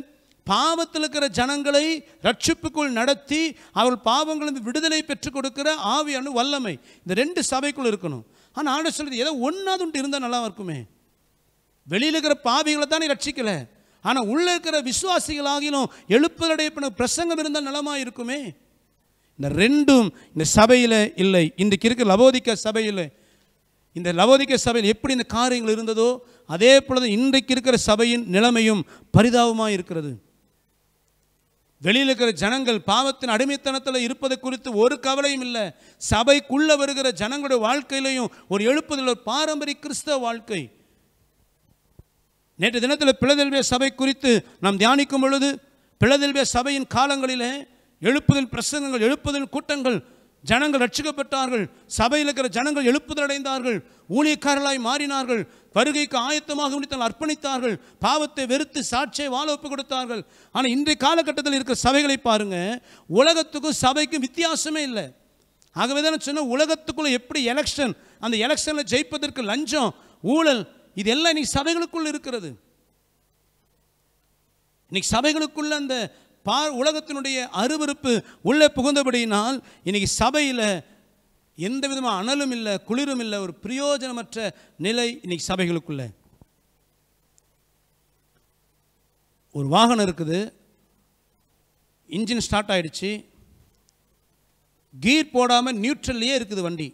பாவத்தில் இருக்கிற ஜனங்களை ரட்சிப்புக்குள் நடத்தி அவர்கள் பாவங்களிலிருந்து விடுதலை பெற்றுக் கொடுக்கிற ஆவியான வல்லமை இந்த ரெண்டு சபைக்குள் இருக்கணும் ஆனால் ஆண்டவர் சொல்கிறது ஏதோ ஒன்றாவது உண்டு இருந்தால் நல்லா இருக்குமே வெளியில் இருக்கிற பாவிகளை தானே ரட்சிக்கலை ஆனால் உள்ளே இருக்கிற விசுவாசிகளாகிலும் எழுப்புதடைப்பின பிரசங்கம் இருந்தால் நலமாக இருக்குமே இந்த ரெண்டும் இந்த சபையில் இல்லை இன்றைக்கு இருக்கிற லவோதிக்க சபையில் இந்த லவோதிக்க சபையில் எப்படி இந்த காரியங்கள் இருந்ததோ அதே போல இன்றைக்கு இருக்கிற சபையின் நிலைமையும் பரிதாபமாக இருக்கிறது வெளியில் இருக்கிற ஜனங்கள் பாவத்தின் அடிமைத்தனத்தில் இருப்பது குறித்து ஒரு கவலையும் இல்லை சபைக்குள்ளே வருகிற ஜனங்களுடைய வாழ்க்கையிலையும் ஒரு எழுப்புதல் ஒரு பாரம்பரிய கிறிஸ்தவ வாழ்க்கை நேற்று தினத்தில் பிளதெல்விய சபை குறித்து நாம் தியானிக்கும் பொழுது பிளதெல்விய சபையின் காலங்களிலே எழுப்புதல் பிரசங்கங்கள் எழுப்புதல் கூட்டங்கள் ஜனங்கள் ரட்சிக்கப்பட்டார்கள் சபையில் இருக்கிற ஜனங்கள் எழுப்புதல் அடைந்தார்கள் ஊழியக்காரர்களாய் மாறினார்கள் வருகைக்கு ஆயத்தமாக முடித்தால் அர்ப்பணித்தார்கள் பாவத்தை வெறுத்து சாட்சியை வாழ ஒப்பு கொடுத்தார்கள் ஆனால் இன்றைய காலகட்டத்தில் இருக்கிற சபைகளை பாருங்கள் உலகத்துக்கும் சபைக்கும் வித்தியாசமே இல்லை ஆகவே தான் சொன்னால் உலகத்துக்குள்ளே எப்படி எலெக்ஷன் அந்த எலெக்ஷனில் ஜெயிப்பதற்கு லஞ்சம் ஊழல் இதெல்லாம் இன்னைக்கு சபைகளுக்குள்ள இருக்கிறது இன்னைக்கு சபைகளுக்குள்ள அந்த பா உலகத்தினுடைய அருவறுப்பு உள்ளே புகுந்தபடியினால் இன்னைக்கு சபையில் எந்த விதமான அனலும் இல்லை குளிரும் இல்லை ஒரு பிரயோஜனமற்ற நிலை இன்னைக்கு சபைகளுக்குள்ள ஒரு வாகனம் இருக்குது இன்ஜின் ஸ்டார்ட் ஆகிடுச்சு கீர் போடாமல் நியூட்ரல்லையே இருக்குது வண்டி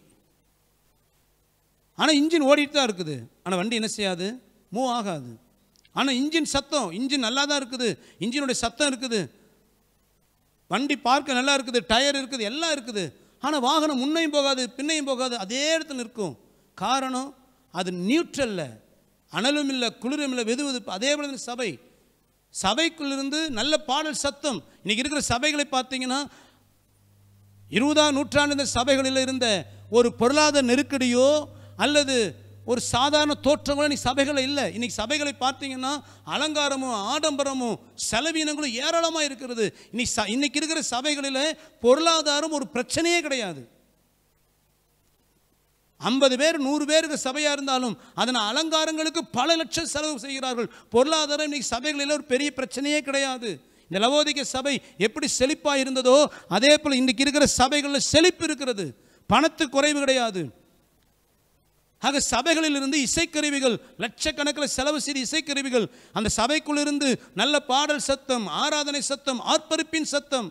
ஆனால் இன்ஜின் ஓடிட்டு தான் இருக்குது ஆனால் வண்டி என்ன செய்யாது மூவ் ஆகாது ஆனால் இன்ஜின் சத்தம் இன்ஜின் நல்லா தான் இருக்குது இன்ஜினுடைய சத்தம் இருக்குது வண்டி பார்க்க நல்லா இருக்குது டயர் இருக்குது எல்லாம் இருக்குது ஆனால் வாகனம் முன்னையும் போகாது பின்னையும் போகாது அதே இடத்துல நிற்கும் காரணம் அது நியூட்ரலில் அனலும் இல்லை குளிரும் இல்லை வெது வெதுப்பு அதே போல சபை சபைக்குள்ளிருந்து நல்ல பாடல் சத்தம் இன்றைக்கி இருக்கிற சபைகளை பார்த்தீங்கன்னா இருபதாம் நூற்றாண்டு சபைகளில் இருந்த ஒரு பொருளாதார நெருக்கடியோ அல்லது ஒரு சாதாரண தோற்றம் கூட இன்னைக்கு சபைகளை இல்லை இன்னைக்கு சபைகளை பார்த்தீங்கன்னா அலங்காரமும் ஆடம்பரமும் செலவீனங்களும் ஏராளமாக இருக்கிறது இன்னைக்கு ச இன்னைக்கு இருக்கிற சபைகளில் பொருளாதாரம் ஒரு பிரச்சனையே கிடையாது ஐம்பது பேர் நூறு பேருக்கு சபையாக இருந்தாலும் அதன் அலங்காரங்களுக்கு பல லட்சம் செலவு செய்கிறார்கள் பொருளாதாரம் இன்னைக்கு சபைகளில் ஒரு பெரிய பிரச்சனையே கிடையாது இந்த லவோதிக சபை எப்படி செழிப்பாக இருந்ததோ அதே போல் இன்றைக்கு இருக்கிற சபைகளில் செழிப்பு இருக்கிறது பணத்து குறைவு கிடையாது ஆக இருந்து இசைக்கருவிகள் லட்சக்கணக்கில் செலவு செய்து இசைக்கருவிகள் அந்த சபைக்குள்ளிருந்து நல்ல பாடல் சத்தம் ஆராதனை சத்தம் ஆர்ப்பரிப்பின் சத்தம்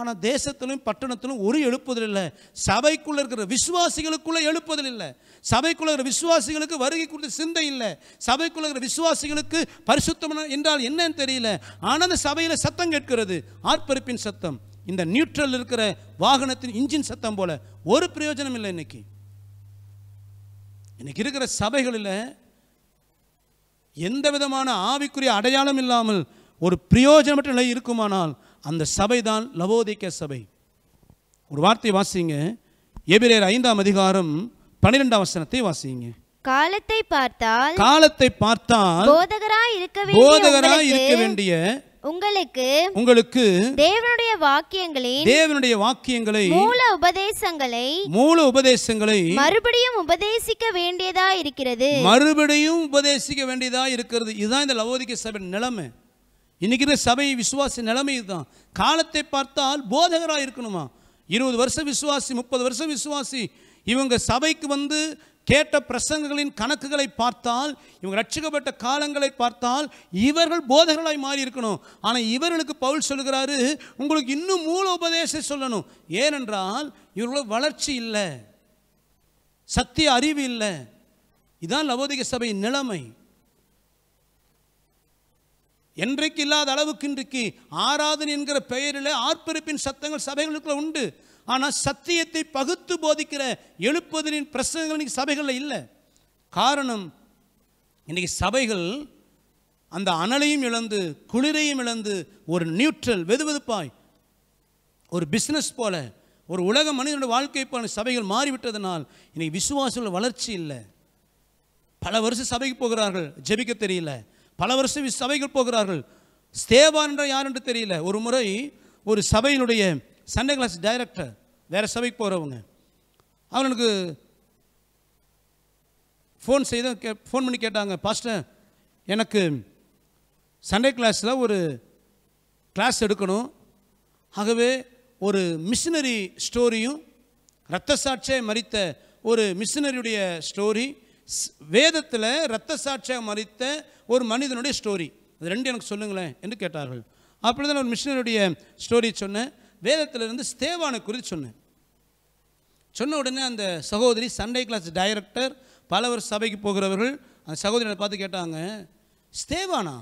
ஆனால் தேசத்திலும் பட்டணத்திலும் ஒரு எழுப்புதல் இல்லை சபைக்குள்ளே இருக்கிற விசுவாசிகளுக்குள்ளே எழுப்புதல் இல்லை சபைக்குள்ளே இருக்கிற விசுவாசிகளுக்கு வருகை கொடுத்த சிந்தை இல்லை சபைக்குள்ளே இருக்கிற விசுவாசிகளுக்கு பரிசுத்தம் என்றால் என்னன்னு தெரியல ஆனால் அந்த சபையில் சத்தம் கேட்கிறது ஆர்ப்பரிப்பின் சத்தம் இந்த நியூட்ரல் இருக்கிற வாகனத்தின் இன்ஜின் சத்தம் போல ஒரு பிரயோஜனம் இல்லை இன்னைக்கு இன்றைக்கி இருக்கிற சபைகளில் எந்த விதமான ஆவிக்குரிய அடையாளம் இல்லாமல் ஒரு பிரயோஜனமற்ற நிலை இருக்குமானால் அந்த சபை தான் லவோதிக்க சபை ஒரு வார்த்தை வாசிங்க எபிரேர் ஐந்தாம் அதிகாரம் பனிரெண்டாம் வசனத்தை வாசிங்க காலத்தை பார்த்தால் காலத்தை பார்த்தால் போதகராய் இருக்க வேண்டிய உங்களுக்கு உங்களுக்கு தேவனுடைய வாக்கியங்களின் தேவனுடைய வாக்கியங்களை மூல உபதேசங்களை மூல உபதேசங்களை மறுபடியும் உபதேசிக்க வேண்டியதா இருக்கிறது மறுபடியும் உபதேசிக்க வேண்டியதா இருக்கிறது இதுதான் இந்த லவோதிக்க சபை நிலைமை இன்னைக்கு சபை விசுவாசி நிலைமை இதுதான் காலத்தை பார்த்தால் போதகராக இருக்கணுமா இருபது வருஷம் விசுவாசி முப்பது வருஷம் விசுவாசி இவங்க சபைக்கு வந்து கேட்ட பிரசங்கங்களின் கணக்குகளை பார்த்தால் இவங்க ரட்சிக்கப்பட்ட காலங்களை பார்த்தால் இவர்கள் போதகர்களாய் மாறி இருக்கணும் ஆனால் இவர்களுக்கு பவுல் சொல்கிறாரு உங்களுக்கு இன்னும் மூல உபதேசம் சொல்லணும் ஏனென்றால் இவர்களோட வளர்ச்சி இல்லை சத்திய அறிவு இல்லை இதான் லவோதிக சபையின் நிலைமை என்றைக்கு இல்லாத அளவுக்கு இன்றைக்கு ஆராதனை என்கிற பெயரில் ஆர்ப்பரிப்பின் சத்தங்கள் சபைகளுக்குள்ள உண்டு ஆனால் சத்தியத்தை பகுத்து போதிக்கிற எழுப்புதலின் பிரசங்கங்கள் இன்றைக்கி சபைகளில் இல்லை காரணம் இன்றைக்கி சபைகள் அந்த அனலையும் இழந்து குளிரையும் இழந்து ஒரு நியூட்ரல் வெதுவெதுப்பாய் ஒரு பிஸ்னஸ் போல ஒரு உலக மனிதனுடைய வாழ்க்கை போல சபைகள் மாறிவிட்டதனால் இன்றைக்கி விசுவாசிகள் வளர்ச்சி இல்லை பல வருஷம் சபைக்கு போகிறார்கள் ஜெபிக்க தெரியல பல வருஷம் சபைகள் போகிறார்கள் ஸ்தேவான் என்ற யார் என்று தெரியல ஒரு முறை ஒரு சபையினுடைய சண்டே கிளாஸ் டைரக்டர் வேறு சபைக்கு போகிறவங்க அவனுக்கு ஃபோன் செய்த கே ஃபோன் பண்ணி கேட்டாங்க பாஸ்டர் எனக்கு சண்டே கிளாஸில் ஒரு கிளாஸ் எடுக்கணும் ஆகவே ஒரு மிஷினரி ஸ்டோரியும் இரத்த சாட்சியை மறித்த ஒரு மிஷினரியுடைய ஸ்டோரி வேதத்தில் இரத்த சாட்சியாக மறித்த ஒரு மனிதனுடைய ஸ்டோரி அது ரெண்டு எனக்கு சொல்லுங்களேன் என்று கேட்டார்கள் அப்படி தான் ஒரு மிஷினருடைய ஸ்டோரி சொன்னேன் வேதத்திலிருந்து ஸ்தேவானை குறித்து சொன்னேன் சொன்ன உடனே அந்த சகோதரி சண்டே கிளாஸ் டைரக்டர் பலவர் சபைக்கு போகிறவர்கள் அந்த சகோதரியை பார்த்து கேட்டாங்க ஸ்தேவானா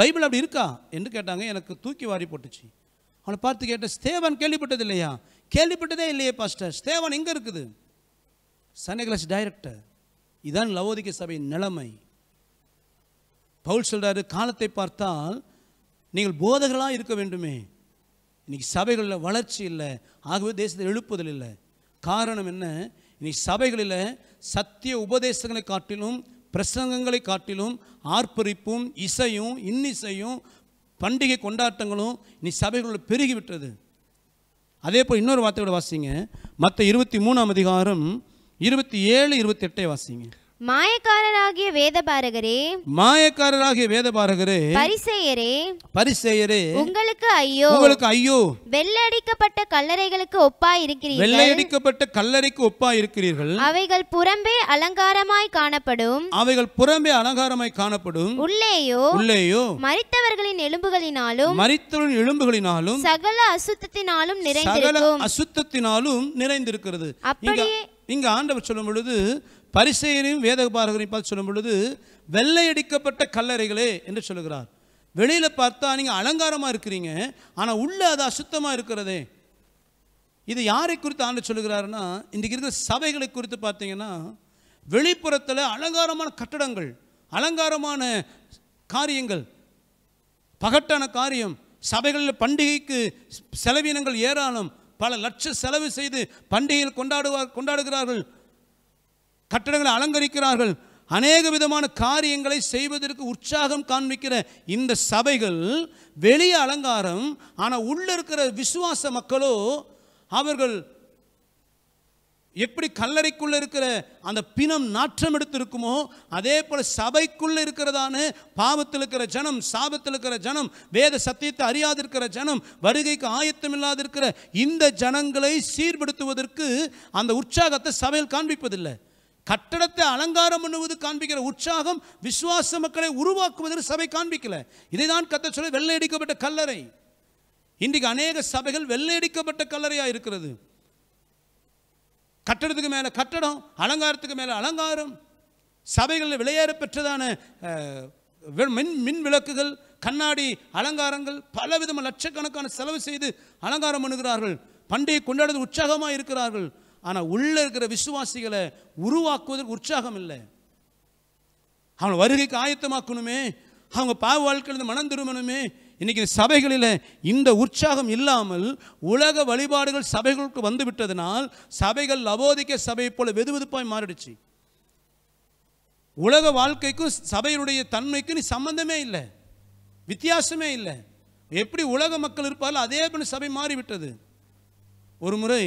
பைபிள் அப்படி இருக்கா என்று கேட்டாங்க எனக்கு தூக்கி வாரி போட்டுச்சு அவனை பார்த்து கேட்ட ஸ்தேவான் கேள்விப்பட்டது இல்லையா கேள்விப்பட்டதே இல்லையே பாஸ்டர் ஸ்தேவான் எங்கே இருக்குது சண்டே கிளாஸ் டைரக்டர் இதான் லவோதிக்க சபையின் நிலைமை பவுல் சொல்கிறாரு காலத்தை பார்த்தால் நீங்கள் போதகர்களாக இருக்க வேண்டுமே இன்றைக்கி சபைகளில் வளர்ச்சி இல்லை ஆகவே தேசத்தை எழுப்புதல் இல்லை காரணம் என்ன இன்றைக்கி சபைகளில் சத்திய உபதேசங்களை காட்டிலும் பிரசங்கங்களை காட்டிலும் ஆர்ப்பரிப்பும் இசையும் இன்னிசையும் பண்டிகை கொண்டாட்டங்களும் நீ சபைகளில் பெருகிவிட்டது அதே போல் இன்னொரு வார்த்தையோட வாசிங்க மற்ற இருபத்தி மூணாம் அதிகாரம் இருபத்தி ஏழு இருபத்தெட்டை வாசிங்க மாயக்காரராகிய வேதபாரகரே மாயக்காரராகிய வேதபாரகரே பரிசெயரே பரிசெயரே உங்களுக்கு ஐயோ உங்களுக்கு ஐயோ வெள்ளடிக்கப்பட்ட கல்லறைகளுக்கு ஒப்பாய் இருக்கிறீர்கள் வெள்ளையடிக்கப்பட்ட கல்லறைக்கு ஒப்பாய் இருக்கிறீர்கள் அவைகள் புறம்பே அலங்காரமாய் காணப்படும் அவைகள் புறம்பே அலங்காரமாய் காணப்படும் உள்ளேயோ உள்ளேயோ மரித்தவர்களின் எலும்புகளினாலும் மரித்தவர்களின் எலும்புகளினாலும் சகல அசுத்தத்தினாலும் நிறைந்திருக்கும் சகல அசுத்தத்தினாலும் நிறைந்திருக்கிறது அப்படியே இங்கே ஆண்டவர் சொல்லும் பொழுது பரிசெயரையும் வேத பார்த்து சொல்லும் பொழுது வெள்ளையடிக்கப்பட்ட கல்லறைகளே என்று சொல்லுகிறார் வெளியில் பார்த்தா நீங்கள் அலங்காரமாக இருக்கிறீங்க ஆனால் உள்ளே அது அசுத்தமாக இருக்கிறதே இது யாரை குறித்து ஆண்டு சொல்லுகிறாருன்னா இன்றைக்கு இருக்கிற சபைகளை குறித்து பார்த்தீங்கன்னா வெளிப்புறத்தில் அலங்காரமான கட்டடங்கள் அலங்காரமான காரியங்கள் பகட்டான காரியம் சபைகளில் பண்டிகைக்கு செலவினங்கள் ஏராளம் பல லட்ச செலவு செய்து பண்டிகையில் கொண்டாடுவார் கொண்டாடுகிறார்கள் கட்டடங்களை அலங்கரிக்கிறார்கள் அநேக விதமான காரியங்களை செய்வதற்கு உற்சாகம் காண்பிக்கிற இந்த சபைகள் வெளியே அலங்காரம் ஆனால் உள்ளே இருக்கிற விசுவாச மக்களோ அவர்கள் எப்படி கல்லறைக்குள்ளே இருக்கிற அந்த பிணம் நாற்றம் எடுத்திருக்குமோ அதே போல் சபைக்குள்ளே இருக்கிறதான பாவத்தில் இருக்கிற ஜனம் சாபத்தில் இருக்கிற ஜனம் வேத சத்தியத்தை அறியாதிருக்கிற ஜனம் வருகைக்கு ஆயத்தம் இல்லாதிருக்கிற இந்த ஜனங்களை சீர்படுத்துவதற்கு அந்த உற்சாகத்தை சபையில் காண்பிப்பதில்லை கட்டடத்தை அலங்காரம் பண்ணுவது காண்பிக்கிற உற்சாகம் விசுவாச மக்களை உருவாக்குவதற்கு சபை காண்பிக்கல இதை தான் கத்த சொல்ல வெள்ளையடிக்கப்பட்ட கல்லறை இன்றைக்கு அநேக சபைகள் வெள்ளையடிக்கப்பட்ட கல்லறையாக இருக்கிறது கட்டடத்துக்கு மேலே கட்டடம் அலங்காரத்துக்கு மேலே அலங்காரம் சபைகளில் விளையாட பெற்றதான மின் மின் விளக்குகள் கண்ணாடி அலங்காரங்கள் பல லட்சக்கணக்கான செலவு செய்து அலங்காரம் பண்ணுகிறார்கள் பண்டிகை கொண்டாடுவது உற்சாகமாக இருக்கிறார்கள் ஆனால் உள்ளே இருக்கிற விசுவாசிகளை உருவாக்குவதற்கு உற்சாகம் இல்லை அவங்க வருகைக்கு ஆயத்தமாக்கணுமே அவங்க பாவ வாழ்க்கையிலிருந்து மனம் திருமணமே இன்றைக்கி சபைகளில் இந்த உற்சாகம் இல்லாமல் உலக வழிபாடுகள் சபைகளுக்கு வந்து விட்டதனால் சபைகள் லவோதிக்க சபை போல வெது வெதுப்பாய் மாறிடுச்சு உலக வாழ்க்கைக்கும் சபையினுடைய தன்மைக்கும் நீ சம்மந்தமே இல்லை வித்தியாசமே இல்லை எப்படி உலக மக்கள் இருப்பாலும் அதே பண்ணி சபை மாறிவிட்டது ஒரு முறை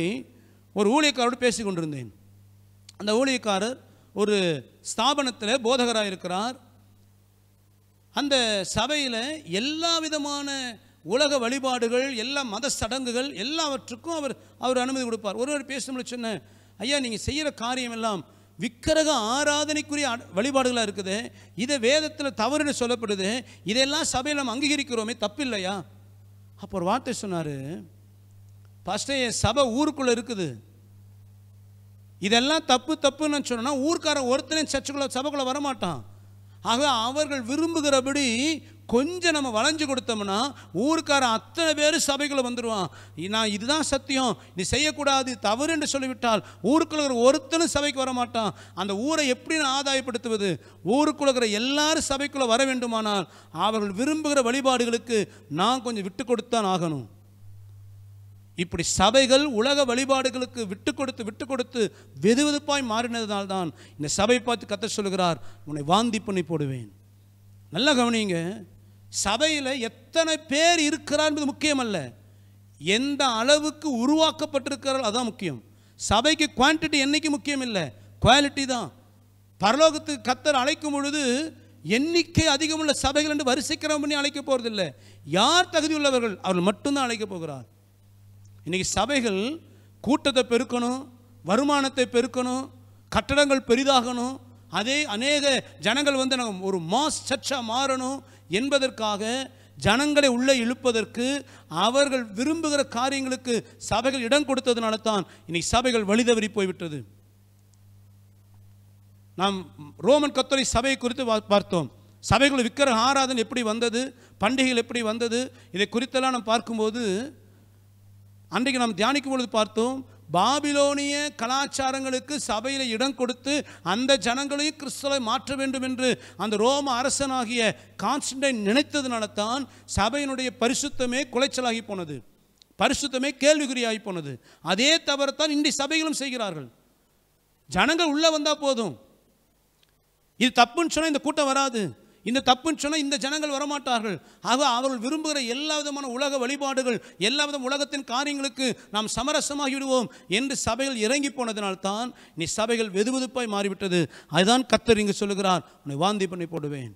ஒரு ஊழியக்காரோடு பேசி கொண்டிருந்தேன் அந்த ஊழியக்காரர் ஒரு ஸ்தாபனத்தில் போதகராக இருக்கிறார் அந்த சபையில் எல்லா விதமான உலக வழிபாடுகள் எல்லா மத சடங்குகள் எல்லாவற்றுக்கும் அவர் அவர் அனுமதி கொடுப்பார் ஒருவர் பேசும்போது சொன்ன ஐயா நீங்கள் செய்கிற காரியம் எல்லாம் விக்கிரக ஆராதனைக்குரிய வழிபாடுகளாக இருக்குது இதை வேதத்தில் தவறுன்னு சொல்லப்படுது இதெல்லாம் சபையில் நம்ம அங்கீகரிக்கிறோமே தப்பு இல்லையா அப்போ ஒரு வார்த்தை சொன்னார் ஃபஸ்ட்டு என் சபை ஊருக்குள்ளே இருக்குது இதெல்லாம் தப்பு தப்புன்னு சொன்னால் ஊருக்காரன் ஒருத்தனையும் சர்ச்சுக்குள்ளே சபைக்குள்ளே வரமாட்டான் ஆக அவர்கள் விரும்புகிறபடி கொஞ்சம் நம்ம வளைஞ்சு கொடுத்தோம்னா ஊருக்காரன் அத்தனை பேர் சபைக்குள்ளே வந்துடுவான் நான் இதுதான் சத்தியம் நீ செய்யக்கூடாது தவறு என்று சொல்லிவிட்டால் ஊருக்குள்ள ஒருத்தனும் சபைக்கு வர மாட்டான் அந்த ஊரை எப்படி நான் ஆதாயப்படுத்துவது ஊருக்குள்ள இருக்கிற எல்லாரும் சபைக்குள்ளே வர வேண்டுமானால் அவர்கள் விரும்புகிற வழிபாடுகளுக்கு நான் கொஞ்சம் விட்டு கொடுத்தான் ஆகணும் இப்படி சபைகள் உலக வழிபாடுகளுக்கு விட்டு கொடுத்து விட்டு கொடுத்து வெது வெதுப்பாய் மாறினதுனால்தான் இந்த சபை பார்த்து கத்த சொல்கிறார் உன்னை வாந்தி பண்ணி போடுவேன் நல்லா கவனிங்க சபையில் எத்தனை பேர் இருக்கிறார் என்பது முக்கியம் அல்ல எந்த அளவுக்கு உருவாக்கப்பட்டிருக்கிறார் அதான் முக்கியம் சபைக்கு குவான்டிட்டி என்னைக்கு முக்கியம் இல்லை குவாலிட்டி தான் பரலோகத்துக்கு கத்தர் அழைக்கும் பொழுது எண்ணிக்கை அதிகமுள்ள சபைகள் என்று வரிசைக்கிறம் பண்ணி அழைக்க போகிறதில்லை யார் தகுதி உள்ளவர்கள் அவர்கள் மட்டும்தான் அழைக்கப் போகிறார் இன்றைக்கி சபைகள் கூட்டத்தை பெருக்கணும் வருமானத்தை பெருக்கணும் கட்டடங்கள் பெரிதாகணும் அதே அநேக ஜனங்கள் வந்து நம்ம ஒரு மாஸ் சர்ச்சாக மாறணும் என்பதற்காக ஜனங்களை உள்ளே இழுப்பதற்கு அவர்கள் விரும்புகிற காரியங்களுக்கு சபைகள் இடம் கொடுத்ததுனால தான் இன்னைக்கு சபைகள் வழிதவறி போய்விட்டது நாம் ரோமன் கத்தோலை சபையை குறித்து பார்த்தோம் சபைகள் விக்கிரக ஆராதனை எப்படி வந்தது பண்டிகைகள் எப்படி வந்தது இதை குறித்தெல்லாம் நாம் பார்க்கும்போது அன்றைக்கு நாம் தியானிக்கும் பொழுது பார்த்தோம் பாபிலோனிய கலாச்சாரங்களுக்கு சபையில் இடம் கொடுத்து அந்த ஜனங்களையும் கிறிஸ்தலை மாற்ற வேண்டும் என்று அந்த ரோம அரசனாகிய கான்ஸ்டன்டைன் நினைத்ததுனால தான் சபையினுடைய பரிசுத்தமே குலைச்சலாகி போனது பரிசுத்தமே கேள்விக்குறியாகி போனது அதே தவறத்தான் இன்றி சபைகளும் செய்கிறார்கள் ஜனங்கள் உள்ளே வந்தால் போதும் இது தப்புன்னு சொன்னால் இந்த கூட்டம் வராது இந்த தப்புன்னு சொன்னால் இந்த ஜனங்கள் வரமாட்டார்கள் ஆக அவர்கள் விரும்புகிற எல்லா விதமான உலக வழிபாடுகள் எல்லா விதம் உலகத்தின் காரியங்களுக்கு நாம் சமரசமாகி விடுவோம் என்று சபைகள் இறங்கி போனதினால்தான் நீ சபைகள் வெதுவெதுப்பாய் மாறிவிட்டது அதுதான் கத்தர் இங்கு சொல்லுகிறார் உன்னை வாந்தி பண்ணி போடுவேன்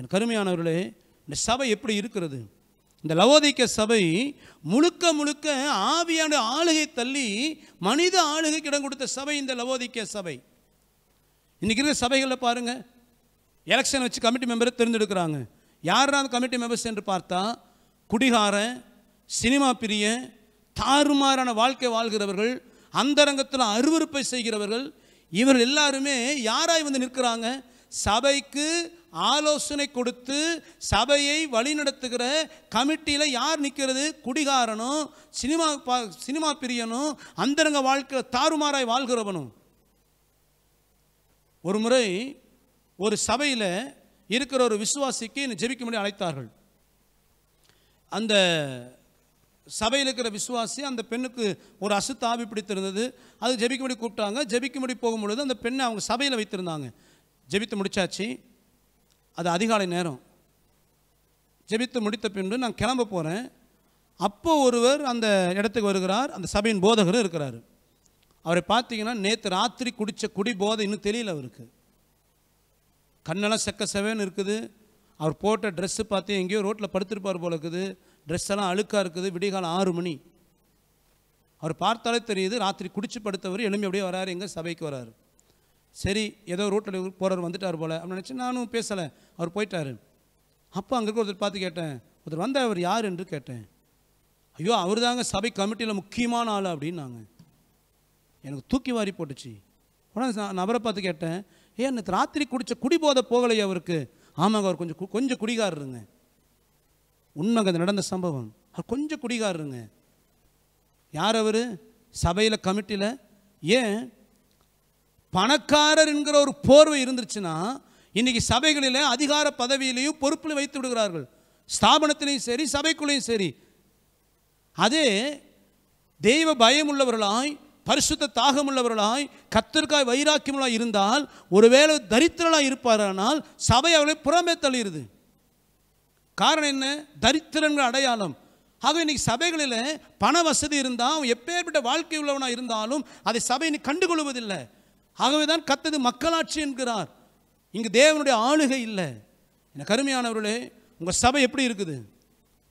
என் கருமையானவர்களே இந்த சபை எப்படி இருக்கிறது இந்த லவோதிக்க சபை முழுக்க முழுக்க ஆவியான ஆளுகை தள்ளி மனித ஆளுகைக்கு இடம் கொடுத்த சபை இந்த லவோதிக்க சபை இன்றைக்கி இருக்கிற சபைகளில் பாருங்கள் எலெக்ஷன் வச்சு கமிட்டி மெம்பரை தேர்ந்தெடுக்கிறாங்க யாரா அந்த கமிட்டி மெம்பர்ஸ் என்று பார்த்தா குடிகாரன் சினிமா பிரிய தாறுமாறான வாழ்க்கை வாழ்கிறவர்கள் அந்தரங்கத்தில் அருவறுப்பை செய்கிறவர்கள் இவர்கள் எல்லாருமே யாராய் வந்து நிற்கிறாங்க சபைக்கு ஆலோசனை கொடுத்து சபையை வழிநடத்துகிற கமிட்டியில் யார் நிற்கிறது குடிகாரனும் சினிமா பா சினிமா பிரியனும் அந்தரங்க வாழ்க்கை தாறுமாறாய் வாழ்கிறவனும் ஒரு முறை ஒரு சபையில் இருக்கிற ஒரு விசுவாசிக்கு என்னை ஜெபிக்க முடியும் அழைத்தார்கள் அந்த சபையில் இருக்கிற விசுவாசி அந்த பெண்ணுக்கு ஒரு அசுத்த ஆவி பிடித்திருந்தது அது முடி கூப்பிட்டாங்க ஜெபிக்க முடி போகும்பொழுது அந்த பெண்ணை அவங்க சபையில் வைத்திருந்தாங்க ஜெபித்து முடித்தாச்சு அது அதிகாலை நேரம் ஜெபித்து முடித்த பின்பு நான் கிளம்ப போகிறேன் அப்போ ஒருவர் அந்த இடத்துக்கு வருகிறார் அந்த சபையின் போதகரும் இருக்கிறார் அவரை பார்த்தீங்கன்னா நேற்று ராத்திரி குடித்த குடி போதை இன்னும் தெரியல அவருக்கு கண்ணெல்லாம் செக்க செவன்னு இருக்குது அவர் போட்ட ட்ரெஸ்ஸு பார்த்து எங்கேயோ ரோட்டில் படுத்திருப்பார் போல இருக்குது ட்ரெஸ் எல்லாம் அழுக்காக இருக்குது விடிகாலம் ஆறு மணி அவர் பார்த்தாலே தெரியுது ராத்திரி குடிச்சு படுத்தவர் எலும்பி அப்படியே வராரு எங்கள் சபைக்கு வராரு சரி ஏதோ ரோட்டில் போகிறவர் வந்துட்டார் போல் அப்படின்னு நினச்சி நானும் பேசலை அவர் போயிட்டார் அப்போ அங்கே இருக்க ஒருத்தர் பார்த்து கேட்டேன் ஒருத்தர் வந்தால் அவர் யார் என்று கேட்டேன் ஐயோ அவர் தாங்க சபை கமிட்டியில் முக்கியமான ஆள் அப்படின்னாங்க எனக்கு தூக்கி வாரி போட்டுச்சு உடனே நபரை பார்த்து கேட்டேன் ஏ நேற்று ராத்திரி குடித்த குடி போத போகலையே அவருக்கு ஆமாங்க அவர் கொஞ்சம் கொஞ்சம் குடிகாரருங்க உண்மைங்க அது நடந்த சம்பவம் அவர் கொஞ்சம் குடிகாரருங்க யார் அவர் சபையில் கமிட்டியில் ஏன் பணக்காரர் என்கிற ஒரு போர்வை இருந்துருச்சுன்னா இன்னைக்கு சபைகளில் அதிகார பதவியிலையும் பொறுப்பில் வைத்து விடுகிறார்கள் ஸ்தாபனத்திலையும் சரி சபைக்குள்ளேயும் சரி அதே தெய்வ பயம் உள்ளவர்களாய் பரிசுத்த தாகமுள்ளவர்களாய் கத்திற்காய் வைராக்கியமுள்ளாய் இருந்தால் ஒருவேளை தரித்திரலாக இருப்பாரானால் சபை அவர்களை புறமே தள்ளிடுது காரணம் என்ன தரித்திரங்கிற அடையாளம் ஆகவே இன்றைக்கி சபைகளில் பண வசதி இருந்தால் அவன் எப்பேற்பட்ட வாழ்க்கை உள்ளவனாக இருந்தாலும் அதை சபை இன்னைக்கு கண்டுகொள்வதில்லை ஆகவே தான் கத்தது மக்களாட்சி என்கிறார் இங்கு தேவனுடைய ஆளுகை இல்லை என்ன கருமையானவர்களே உங்கள் சபை எப்படி இருக்குது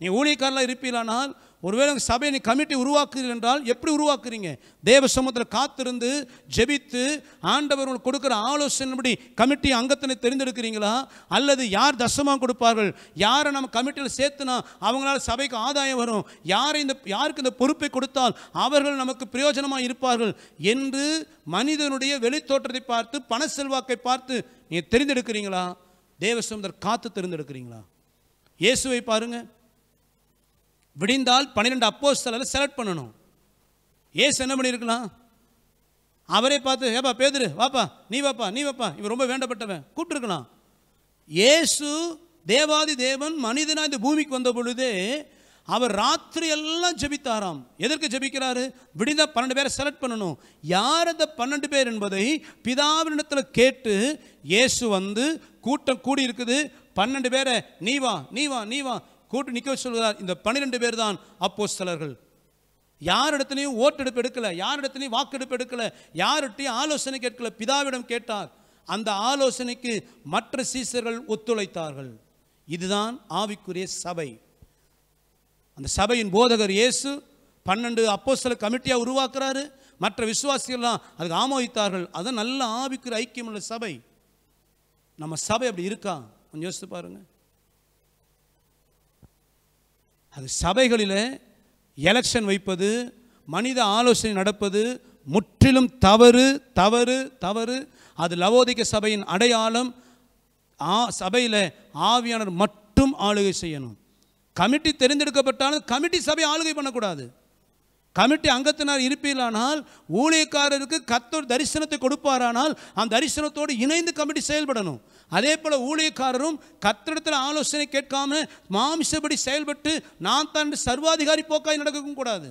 நீ ஊழியக்காரலாம் இருப்பீங்களானால் ஒருவேளை உங்கள் சபையை நீ கமிட்டி உருவாக்குறீர்கள் என்றால் எப்படி உருவாக்குறீங்க தேவ சமூகத்தில் காத்திருந்து ஜெபித்து ஆண்டவர் உங்களுக்கு கொடுக்குற ஆலோசனைப்படி கமிட்டி அங்கத்தினை தெரிந்தெடுக்கிறீங்களா அல்லது யார் தசமாக கொடுப்பார்கள் யாரை நம்ம கமிட்டியில் சேர்த்துனா அவங்களால சபைக்கு ஆதாயம் வரும் யார் இந்த யாருக்கு இந்த பொறுப்பை கொடுத்தால் அவர்கள் நமக்கு பிரயோஜனமாக இருப்பார்கள் என்று மனிதனுடைய வெளித்தோற்றத்தை பார்த்து பண செல்வாக்கை பார்த்து நீங்கள் தெரிந்தெடுக்கிறீங்களா தேவ சமுதர் காத்து தெரிந்தெடுக்கிறீங்களா இயேசுவை பாருங்கள் விடிந்தால் பன்னிரெண்டு அப்போஸ்தலில் செலக்ட் பண்ணணும் ஏசு என்ன பண்ணியிருக்கலாம் அவரே பார்த்து ஏப்பா பேதுரு வாப்பா நீ வாப்பா நீ வாப்பா இவன் ரொம்ப வேண்டப்பட்டவன் கூப்பிட்டுருக்கலாம் ஏசு தேவாதி தேவன் மனிதனாக இந்த பூமிக்கு வந்த பொழுது அவர் ராத்திரி எல்லாம் ஜபித்தாராம் எதற்கு ஜபிக்கிறாரு விடிந்த பன்னெண்டு பேரை செலக்ட் பண்ணணும் யார் அந்த பன்னெண்டு பேர் என்பதை பிதாவினிடத்தில் கேட்டு இயேசு வந்து கூட்டம் கூடி இருக்குது பன்னெண்டு பேரை நீ வா நீ வா நீ வா கூட்டு நிற்க சொல்கிறார் இந்த பன்னிரெண்டு பேர் தான் சிலர்கள் யாரிடத்துலையும் ஓட்டெடுப்பு எடுக்கலை யாரிடத்துலையும் வாக்கெடுப்பு எடுக்கலை யார்கிட்டையும் ஆலோசனை கேட்கல பிதாவிடம் கேட்டார் அந்த ஆலோசனைக்கு மற்ற சீசர்கள் ஒத்துழைத்தார்கள் இதுதான் ஆவிக்குரிய சபை அந்த சபையின் போதகர் இயேசு பன்னெண்டு அப்போ சில கமிட்டியாக உருவாக்குறாரு மற்ற விசுவாசிகள்லாம் அதுக்கு ஆமோதித்தார்கள் அதுதான் நல்ல ஆவிக்குரிய ஐக்கியமுள்ள சபை நம்ம சபை அப்படி இருக்கா கொஞ்சம் யோசித்து பாருங்கள் அது சபைகளில் எலெக்ஷன் வைப்பது மனித ஆலோசனை நடப்பது முற்றிலும் தவறு தவறு தவறு அது லவோதிக சபையின் அடையாளம் ஆ சபையில் ஆவியானர் மட்டும் ஆளுகை செய்யணும் கமிட்டி தெரிந்தெடுக்கப்பட்டாலும் கமிட்டி சபை ஆளுகை பண்ணக்கூடாது கமிட்டி அங்கத்தினர் இருப்பீர்களானால் ஊழியக்காரருக்கு கத்தோர் தரிசனத்தை கொடுப்பாரானால் அந்த தரிசனத்தோடு இணைந்து கமிட்டி செயல்படணும் அதே போல் ஊழியக்காரரும் கத்திடத்தில் ஆலோசனை கேட்காம மாமிசப்படி செயல்பட்டு நான் தான் சர்வாதிகாரி போக்காய் நடக்கவும் கூடாது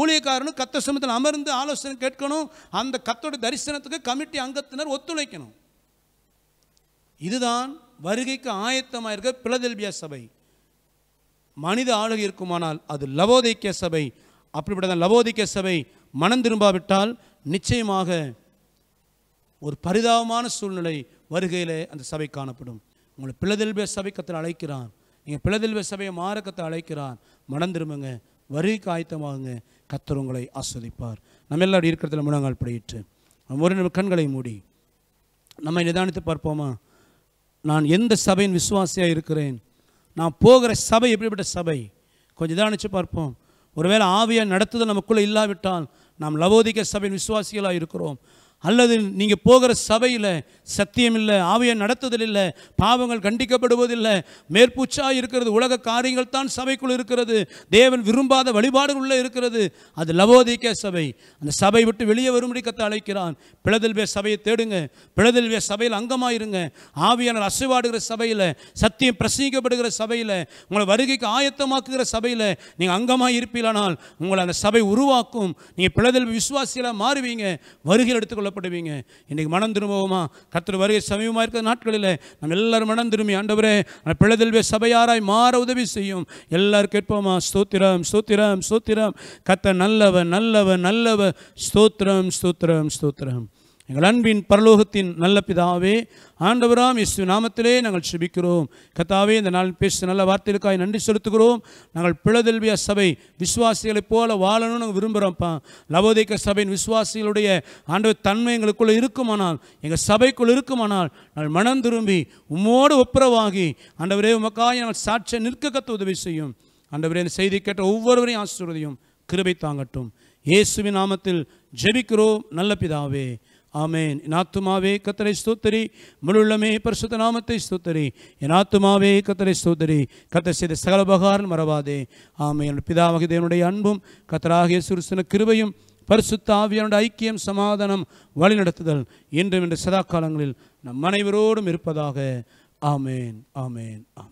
ஊழியக்காரனும் கத்த சமத்தில் அமர்ந்து ஆலோசனை கேட்கணும் அந்த கத்தோட தரிசனத்துக்கு கமிட்டி அங்கத்தினர் ஒத்துழைக்கணும் இதுதான் வருகைக்கு ஆயத்தமாக இருக்க பிளதெல்பியா சபை மனித ஆளுகை இருக்குமானால் அது லவோதைக்கிய சபை அப்படிப்பட்ட லவோதைக்கிய சபை மனம் திரும்பாவிட்டால் நிச்சயமாக ஒரு பரிதாபமான சூழ்நிலை வருகையிலே அந்த சபை காணப்படும் உங்களை பிளதெல்பிய கத்தில் அழைக்கிறான் நீங்கள் பிளதெல்பிய சபையை மாறக்கத்தில் அழைக்கிறான் மனம் திரும்புங்க வருகைக்கு ஆயத்தமாகுங்க கத்தர் உங்களை ஆஸ்வதிப்பார் நம்ம எல்லாரும் இருக்கிறதுல முழங்கால் நம்ம ஒரு நம்ம கண்களை மூடி நம்மை நிதானித்து பார்ப்போமா நான் எந்த சபையின் விசுவாசியாக இருக்கிறேன் நான் போகிற சபை எப்படிப்பட்ட சபை கொஞ்சம் நிதானித்து பார்ப்போம் ஒருவேளை ஆவியாக நடத்துதல் நமக்குள்ளே இல்லாவிட்டால் நாம் லவோதிக்க சபையின் விசுவாசிகளாக இருக்கிறோம் அல்லது நீங்கள் போகிற சபையில் சத்தியம் இல்லை ஆவியை நடத்துதல் இல்லை பாவங்கள் கண்டிக்கப்படுவதில்லை மேற்பூச்சாக இருக்கிறது உலக காரியங்கள் தான் சபைக்குள் இருக்கிறது தேவன் விரும்பாத வழிபாடுகளுள்ளே இருக்கிறது அது லவோதிக்க சபை அந்த சபை விட்டு வெளியே வரும்படி கத்தை அழைக்கிறான் பிளதல்வே சபையை தேடுங்க பிளதல்வே சபையில் அங்கமாயிருங்க ஆவியான அசைவாடுகிற சபையில் சத்தியம் பிரசிக்கப்படுகிற சபையில் உங்களை வருகைக்கு ஆயத்தமாக்குகிற சபையில் நீங்கள் அங்கமாக இருப்பீங்களானால் உங்களை அந்த சபை உருவாக்கும் நீங்கள் பிளதில் விசுவாசியெல்லாம் மாறுவீங்க வருகையில் எடுத்துக்கொள்ள கொள்ளப்படுவீங்க இன்றைக்கு மனம் திரும்பவுமா கத்திர வருகை சமயமாக இருக்கிற நாட்களில் நம்ம எல்லாரும் மனம் திரும்பி ஆண்டவரே பிழைதல்வே சபையாராய் மாற உதவி செய்யும் எல்லாரும் கேட்போமா ஸ்தோத்திரம் ஸ்தோத்திரம் ஸ்தோத்திரம் கத்த நல்லவ நல்லவ நல்லவ ஸ்தோத்திரம் ஸ்தோத்திரம் ஸ்தோத்திரம் எங்கள் அன்பின் பரலோகத்தின் நல்ல பிதாவே ஆண்டவராம் இசு நாமத்திலே நாங்கள் சிபிக்கிறோம் கத்தாவே இந்த நாள் பேசி நல்ல வார்த்தைகளுக்காக நன்றி செலுத்துகிறோம் நாங்கள் பிழதெல்விய சபை விசுவாசிகளைப் போல வாழணும்னு நாங்கள் விரும்புகிறோம்ப்பா லவோதைக்க சபையின் விசுவாசிகளுடைய ஆண்டவர் தன்மை எங்களுக்குள்ளே இருக்குமானால் எங்கள் சபைக்குள் இருக்குமானால் நாங்கள் மனம் திரும்பி உம்மோடு ஒப்புரவாகி ஆண்டவரே உமக்காக நாங்கள் சாட்சியை நிற்க கத்த உதவி செய்யும் ஆண்டவரே இந்த செய்தி கேட்ட ஒவ்வொருவரையும் ஆசிர்வதையும் கிருபை தாங்கட்டும் இயேசுவின் நாமத்தில் ஜெபிக்கிறோம் நல்ல பிதாவே ஆமேன் என் ஆத்துமாவே கத்தரை ஸ்தோத்தரி முழுள்ளமே பரிசுத்த நாமத்தை ஸ்தோத்தரி என் ஆத்துமாவே கத்தரை ஸ்தோத்தரி கத்தர் செய்த சகலபகாரன் மறவாதே ஆமை என் பிதாவகி தேவனுடைய அன்பும் கத்தராகிய சுருசன கிருபையும் பரிசுத்த ஆவியனுடைய ஐக்கியம் சமாதானம் வழிநடத்துதல் என்றும் இன்று சதா காலங்களில் நம் அனைவரோடும் இருப்பதாக ஆமேன் ஆமேன் ஆமேன்